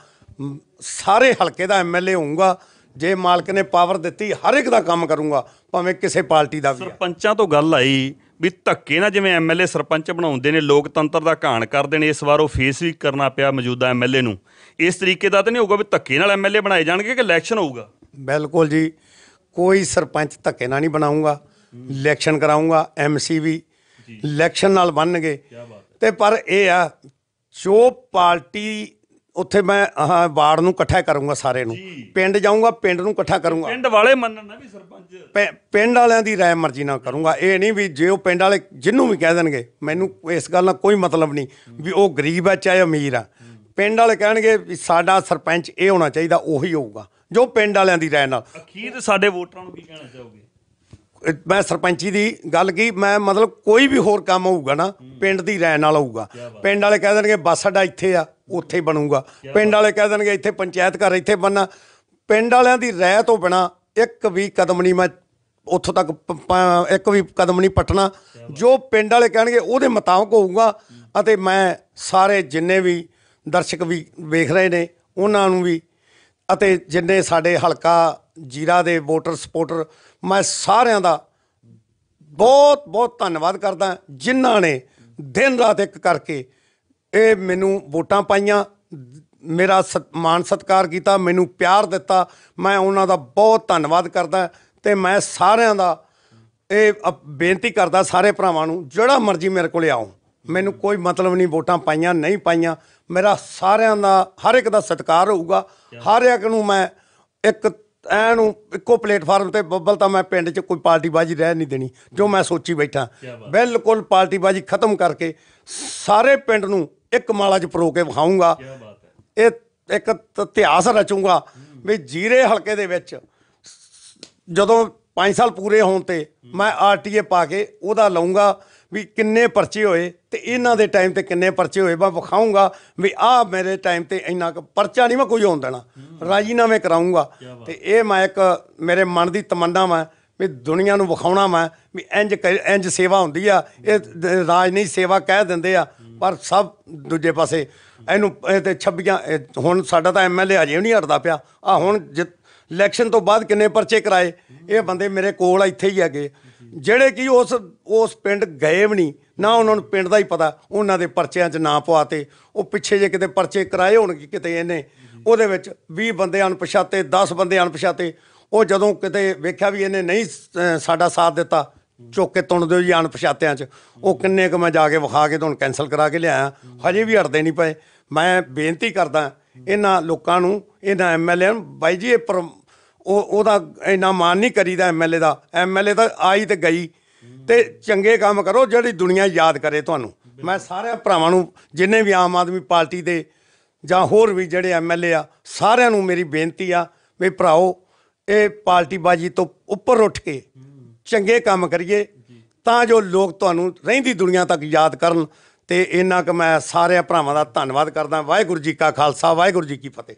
Speaker 1: ਸਾਰੇ ਹਲਕੇ ਦਾ ਐਮਐਲਏ ਹੋਊਗਾ ਜੇ ਮਾਲਕ ਨੇ ਪਾਵਰ ਦਿੱਤੀ ਹਰ ਇੱਕ ਦਾ ਕੰਮ ਕਰੂੰਗਾ ਭਾਵੇਂ
Speaker 2: ਕਿਸੇ ਪਾਰਟੀ ਦਾ ਵੀ ਸਰਪੰਚਾਂ ਤੋਂ ਗੱਲ ਆਈ ਵੀ ਧੱਕੇ ਨਾਲ ਜਿਵੇਂ ਐਮਐਲਏ ਸਰਪੰਚ ਬਣਾਉਂਦੇ ਨੇ ਲੋਕਤੰਤਰ ਦਾ ਘਾਣ ਕਰਦੇ ਨੇ ਇਸ ਵਾਰ ਉਹ ਫੇਸ ਵੀ ਕਰਨਾ ਪਿਆ ਮੌਜੂਦਾ ਐਮਐਲਏ ਨੂੰ ਇਸ ਤਰੀਕੇ ਦਾ ਤਾਂ ਨਹੀਂ ਹੋਊਗਾ ਵੀ ਧੱਕੇ ਨਾਲ ਐਮਐਲਏ ਬਣਾਏ ਜਾਣਗੇ ਕਿ ਇਲੈਕਸ਼ਨ ਹੋਊਗਾ
Speaker 1: ਬਿਲਕੁਲ ਜੀ ਕੋਈ ਸਰਪੰਚ ਧੱਕੇ ਨਾਲ ਨਹੀਂ ਬਣਾਉਂਗਾ ਇਲੈਕਸ਼ਨ ਕਰਾਉਂਗਾ ਐਮਸੀ ਵੀ ਇਲੈਕਸ਼ਨ ਨਾਲ ਬੰਨਗੇ ਤੇ ਪਰ ਇਹ ਆ ਜੋ ਪਾਰਟੀ ਉੱਥੇ ਮੈਂ ਆਹ ਵਾਰਡ ਨੂੰ ਇਕੱਠਾ ਕਰੂੰਗਾ ਸਾਰੇ ਨੂੰ ਪਿੰਡ ਜਾਊਂਗਾ ਪਿੰਡ ਨੂੰ ਇਕੱਠਾ ਕਰੂੰਗਾ ਪਿੰਡ ਵਾਲੇ ਮੰਨਣ ਨਾ ਵੀ ਸਰਪੰਚ ਪਿੰਡ ਵਾਲਿਆਂ ਦੀ ਰਾਏ ਮਰਜ਼ੀ ਨਾਲ ਕਰੂੰਗਾ ਇਹ ਨਹੀਂ ਵੀ ਜੇ ਉਹ ਪਿੰਡ ਵਾਲੇ ਜਿੰਨੂੰ ਵੀ ਕਹਿ ਦੇਣਗੇ ਮੈਨੂੰ ਇਸ ਗੱਲ ਨਾਲ ਕੋਈ ਮਤਲਬ ਨਹੀਂ ਵੀ ਉਹ ਗਰੀਬ ਹੈ ਚਾਹੇ ਅਮੀਰ ਆ ਪਿੰਡ ਵਾਲੇ ਕਹਿਣਗੇ ਵੀ ਸਾਡਾ ਸਰਪੰਚ ਇਹ ਹੋਣਾ ਚਾਹੀਦਾ ਉਹੀ ਹੋਊਗਾ ਜੋ ਪਿੰਡ ਵਾਲਿਆਂ ਦੀ ਰਾਏ ਨਾਲ ਅਖੀਰ ਸਾਡੇ
Speaker 2: ਵੋਟਰਾਂ ਨੂੰ ਕੀ ਕਹਿਣਾ ਚਾਹੋਗੇ
Speaker 1: ਮੈਂ ਸਰਪੰਚੀ ਦੀ ਗੱਲ ਕੀ ਮੈਂ ਮਤਲਬ ਕੋਈ ਵੀ ਹੋਰ ਕੰਮ ਹੋਊਗਾ ਨਾ ਪਿੰਡ ਦੀ ਰਹਿਣ ਨਾਲ ਹੋਊਗਾ ਪਿੰਡ ਵਾਲੇ ਕਹਿ ਦੇਣਗੇ ਬੱਸ ਸਾਡਾ ਇੱਥੇ ਆ ਉੱਥੇ ਬਣੂਗਾ ਪਿੰਡ ਵਾਲੇ ਕਹਿ ਦੇਣਗੇ ਇੱਥੇ ਪੰਚਾਇਤ ਘਰ ਇੱਥੇ ਬਣਾ ਪਿੰਡ ਵਾਲਿਆਂ ਦੀ ਰਹਿ ਤੋਂ ਬਿਨਾ ਇੱਕ ਵੀ ਕਦਮ ਨਹੀਂ ਮੈਂ ਉੱਥੋਂ ਤੱਕ ਇੱਕ ਵੀ ਕਦਮ ਨਹੀਂ ਪਟਣਾ ਜੋ ਪਿੰਡ ਵਾਲੇ ਕਹਿਣਗੇ ਉਹਦੇ ਮੁਤਾਬਕ ਹੋਊਗਾ ਅਤੇ ਮੈਂ ਸਾਰੇ ਜਿੰਨੇ ਵੀ ਦਰਸ਼ਕ ਵੀ ਵੇਖ ਰਹੇ ਨੇ ਉਹਨਾਂ ਨੂੰ ਵੀ ਅਤੇ ਜਿੰਨੇ ਸਾਡੇ ਹਲਕਾ ਜੀਰਾ ਦੇ ਵੋਟਰ ਸਪੋਰਟਰ ਮੈਂ ਸਾਰਿਆਂ ਦਾ ਬਹੁਤ ਬਹੁਤ ਧੰਨਵਾਦ ਕਰਦਾ ਜਿਨ੍ਹਾਂ ਨੇ ਦਿਨ ਰਾਤ ਇੱਕ ਕਰਕੇ ਇਹ ਮੈਨੂੰ ਵੋਟਾਂ ਪਾਈਆਂ ਮੇਰਾ ਮਾਨ ਸਤਕਾਰ ਕੀਤਾ ਮੈਨੂੰ ਪਿਆਰ ਦਿੱਤਾ ਮੈਂ ਉਹਨਾਂ ਦਾ ਬਹੁਤ ਧੰਨਵਾਦ ਕਰਦਾ ਤੇ ਮੈਂ ਸਾਰਿਆਂ ਦਾ ਇਹ ਬੇਨਤੀ ਕਰਦਾ ਸਾਰੇ ਭਰਾਵਾਂ ਨੂੰ ਜਿਹੜਾ ਮਰਜ਼ੀ ਮੇਰੇ ਕੋਲੇ ਆਓ ਮੈਨੂੰ ਕੋਈ ਮਤਲਬ ਨਹੀਂ ਵੋਟਾਂ ਪਾਈਆਂ ਨਹੀਂ ਪਾਈਆਂ ਮੇਰਾ ਸਾਰਿਆਂ ਦਾ ਹਰ ਇੱਕ ਦਾ ਸਤਕਾਰ ਹੋਊਗਾ ਹਰ ਇੱਕ ਨੂੰ ਮੈਂ ਇੱਕ ਐਨੂੰ ਇੱਕੋ ਪਲੇਟਫਾਰਮ ਤੇ ਬੱਬਲ ਤਾਂ ਮੈਂ ਪਿੰਡ 'ਚ ਕੋਈ ਪਾਰਟੀ ਬਾਜੀ ਰਹਿ ਨਹੀਂ ਦੇਣੀ ਜੋ ਮੈਂ ਸੋਚੀ ਬੈਠਾ ਬਿਲਕੁਲ ਪਾਰਟੀ ਬਾਜੀ ਖਤਮ ਕਰਕੇ ਸਾਰੇ ਪਿੰਡ ਨੂੰ ਇੱਕ ਮਾਲਾ 'ਚ ਪਰੋ ਕੇ ਵਿਖਾਉਂਗਾ ਇਹ ਇੱਕ ਇਤਿਹਾਸ ਰਚੂਗਾ ਵੀ ਜੀਰੇ ਹਲਕੇ ਦੇ ਵਿੱਚ ਜਦੋਂ 5 ਸਾਲ ਪੂਰੇ ਹੋਣ ਤੇ ਮੈਂ ਆਰਟੀਏ ਪਾ ਕੇ ਉਹਦਾ ਲਵਾਂਗਾ ਵੀ ਕਿੰਨੇ ਪਰਚੇ ਹੋਏ ਤੇ ਇਹਨਾਂ ਦੇ ਟਾਈਮ ਤੇ ਕਿੰਨੇ ਪਰਚੇ ਹੋਏ ਮੈਂ ਵਿਖਾਉਂਗਾ ਵੀ ਆਹ ਮੇਰੇ ਟਾਈਮ ਤੇ ਇੰਨਾ ਪਰਚਾ ਨਹੀਂ ਮੈਂ ਕੋਈ ਹੋਣ ਦੇਣਾ ਰਾਜੀਨਾਮੇ ਕਰਾਉਂਗਾ ਤੇ ਇਹ ਮੈਂ ਇੱਕ ਮੇਰੇ ਮਨ ਦੀ ਤਮੰਨਾ ਮੈਂ ਵੀ ਦੁਨੀਆ ਨੂੰ ਵਿਖਾਉਣਾ ਮੈਂ ਵੀ ਇੰਜ ਇੰਜ ਸੇਵਾ ਹੁੰਦੀ ਆ ਇਹ ਰਾਜ ਨਹੀਂ ਸੇਵਾ ਕਹਿ ਦਿੰਦੇ ਆ ਪਰ ਸਭ ਦੂਜੇ ਪਾਸੇ ਇਹਨੂੰ ਤੇ 26 ਹੁਣ ਸਾਡਾ ਤਾਂ ਐਮਐਲਏ ਅਜੇ ਨਹੀਂ ਹਟਦਾ ਪਿਆ ਆ ਹੁਣ ਇਲੈਕਸ਼ਨ ਤੋਂ ਬਾਅਦ ਕਿੰਨੇ ਪਰਚੇ ਕਰਾਏ ਇਹ ਬੰਦੇ ਮੇਰੇ ਕੋਲ ਇੱਥੇ ਹੀ ਹੈਗੇ ਜਿਹੜੇ ਕਿ ਉਸ ਉਸ ਪਿੰਡ ਗਏ ਵੀ ਨਹੀਂ ਨਾ ਉਹਨਾਂ ਨੂੰ ਪਿੰਡ ਦਾ ਹੀ ਪਤਾ ਉਹਨਾਂ ਦੇ ਪਰਚਿਆਂ 'ਚ ਨਾਂ ਪਵਾਤੇ ਉਹ ਪਿੱਛੇ ਜੇ ਕਿਤੇ ਪਰਚੇ ਕਰਾਏ ਹੋਣਗੇ ਕਿਤੇ ਇਹਨੇ ਉਹਦੇ ਵਿੱਚ 20 ਬੰਦੇ ਅਣਪਛਾਤੇ 10 ਬੰਦੇ ਅਣਪਛਾਤੇ ਉਹ ਜਦੋਂ ਕਿਤੇ ਵੇਖਿਆ ਵੀ ਇਹਨੇ ਨਹੀਂ ਸਾਡਾ ਸਾਥ ਦਿੱਤਾ ਚੁੱਕ ਕੇ ਤੁਣ ਦਿਓ ਜੀ ਅਣਪਛਾਤਿਆਂ 'ਚ ਉਹ ਕਿੰਨੇ ਕੁ ਮੈਂ ਜਾ ਕੇ ਵਿਖਾ ਕੇ ਤੁਹਾਨੂੰ ਕੈਨਸਲ ਕਰਾ ਕੇ ਲਿਆਇਆ ਹਜੇ ਵੀ ਹਟਦੇ ਨਹੀਂ ਪਏ ਮੈਂ ਬੇਨਤੀ ਕਰਦਾ ਇਹਨਾਂ ਲੋਕਾਂ ਨੂੰ ਇਹਨਾਂ ਐਮਐਲਏ ਨੂੰ ਬਾਈ ਜੀ ਇਹ ਉਹ ਉਹਦਾ ਇੰਨਾ ਮਾਨ ਨਹੀਂ ਕਰੀਦਾ ਐਮਐਲਏ ਦਾ ਐਮਐਲਏ ਤਾਂ ਆਈ ਤੇ ਗਈ ਤੇ ਚੰਗੇ ਕੰਮ ਕਰੋ ਜਿਹੜੀ ਦੁਨੀਆ ਯਾਦ ਕਰੇ ਤੁਹਾਨੂੰ ਮੈਂ ਸਾਰਿਆਂ ਭਰਾਵਾਂ ਨੂੰ ਜਿੰਨੇ ਵੀ ਆਮ ਆਦਮੀ ਪਾਰਟੀ ਦੇ ਜਾਂ ਹੋਰ ਵੀ ਜਿਹੜੇ ਐਮਐਲਏ ਆ ਸਾਰਿਆਂ ਨੂੰ ਮੇਰੀ ਬੇਨਤੀ ਆ ਵੀ ਭਰਾਓ ਇਹ ਪਾਰਟੀ ਬਾਜੀ ਤੋਂ ਉੱਪਰ ਉੱਠ ਕੇ ਚੰਗੇ ਕੰਮ ਕਰੀਏ ਤਾਂ ਜੋ ਲੋਕ ਤੁਹਾਨੂੰ ਰਹਿੰਦੀ ਦੁਨੀਆ ਤੱਕ ਯਾਦ ਕਰਨ ਤੇ ਇਹਨਾਂ ਕਿ ਮੈਂ ਸਾਰਿਆਂ ਭਰਾਵਾਂ ਦਾ ਧੰਨਵਾਦ ਕਰਦਾ ਵਾਹਿਗੁਰੂ ਜੀ ਕਾ ਖਾਲਸਾ ਵਾਹਿਗੁਰੂ ਜੀ ਕੀ ਫਤਿਹ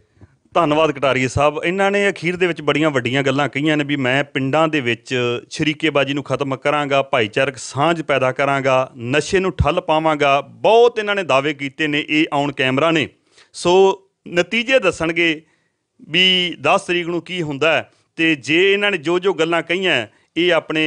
Speaker 2: ਧੰਨਵਾਦ ਕਟਾਰੀਏ ਸਾਹਿਬ ਇਹਨਾਂ ਨੇ ਅਖੀਰ ਦੇ ਵਿੱਚ ਬੜੀਆਂ ਵੱਡੀਆਂ ਗੱਲਾਂ ਕਹੀਆਂ ਨੇ ਵੀ ਮੈਂ ਪਿੰਡਾਂ ਦੇ ਵਿੱਚ ਸ਼ਰੀਕੇਬਾਜੀ ਨੂੰ ਖਤਮ ਕਰਾਂਗਾ ਭਾਈਚਾਰਕ ਸਾਂਝ ਪੈਦਾ ਕਰਾਂਗਾ ਨਸ਼ੇ ਨੂੰ ਠੱਲ ਪਾਵਾਂਗਾ ਬਹੁਤ ਇਹਨਾਂ ਨੇ ਦਾਅਵੇ ਕੀਤੇ ਨੇ ਇਹ ਆਉਣ ਕੈਮਰਾ ਨੇ ਸੋ ਨਤੀਜੇ ਦੱਸਣਗੇ ਵੀ 10 ਤਰੀਕ ਨੂੰ ਕੀ ਹੁੰਦਾ ਤੇ ਜੇ ਇਹਨਾਂ ਨੇ ਜੋ ਜੋ ਗੱਲਾਂ ਕਹੀਆਂ ਇਹ ਆਪਣੇ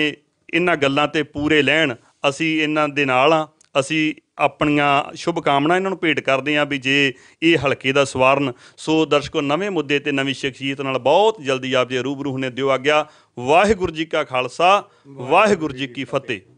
Speaker 2: ਇਹਨਾਂ ਗੱਲਾਂ ਤੇ ਪੂਰੇ ਲੈਣ ਅਸੀਂ ਇਹਨਾਂ ਦੇ ਨਾਲ ਆ ਅਸੀਂ ਆਪਣੀਆਂ ਸ਼ੁਭ ਕਾਮਨਾ ਇਹਨਾਂ ਨੂੰ ਭੇਟ ਕਰਦੇ ਆਂ ਵੀ ਜੇ ਇਹ ਹਲਕੇ ਦਾ ਸਵਾਰਨ ਸੋ ਦਰਸ਼ਕੋ ਨਵੇਂ ਮੁੱਦੇ ਤੇ ਨਵੀਂ ਸ਼ਖਸੀਅਤ ਨਾਲ ਬਹੁਤ ਜਲਦੀ ਆਪ ਜੀ ਰੂਬਰੂ ਹੋਣੇ ਦਿਓ ਗਿਆ ਵਾਹਿਗੁਰੂ ਜੀ ਕਾ ਖਾਲਸਾ ਵਾਹਿਗੁਰੂ ਜੀ ਕੀ ਫਤਿਹ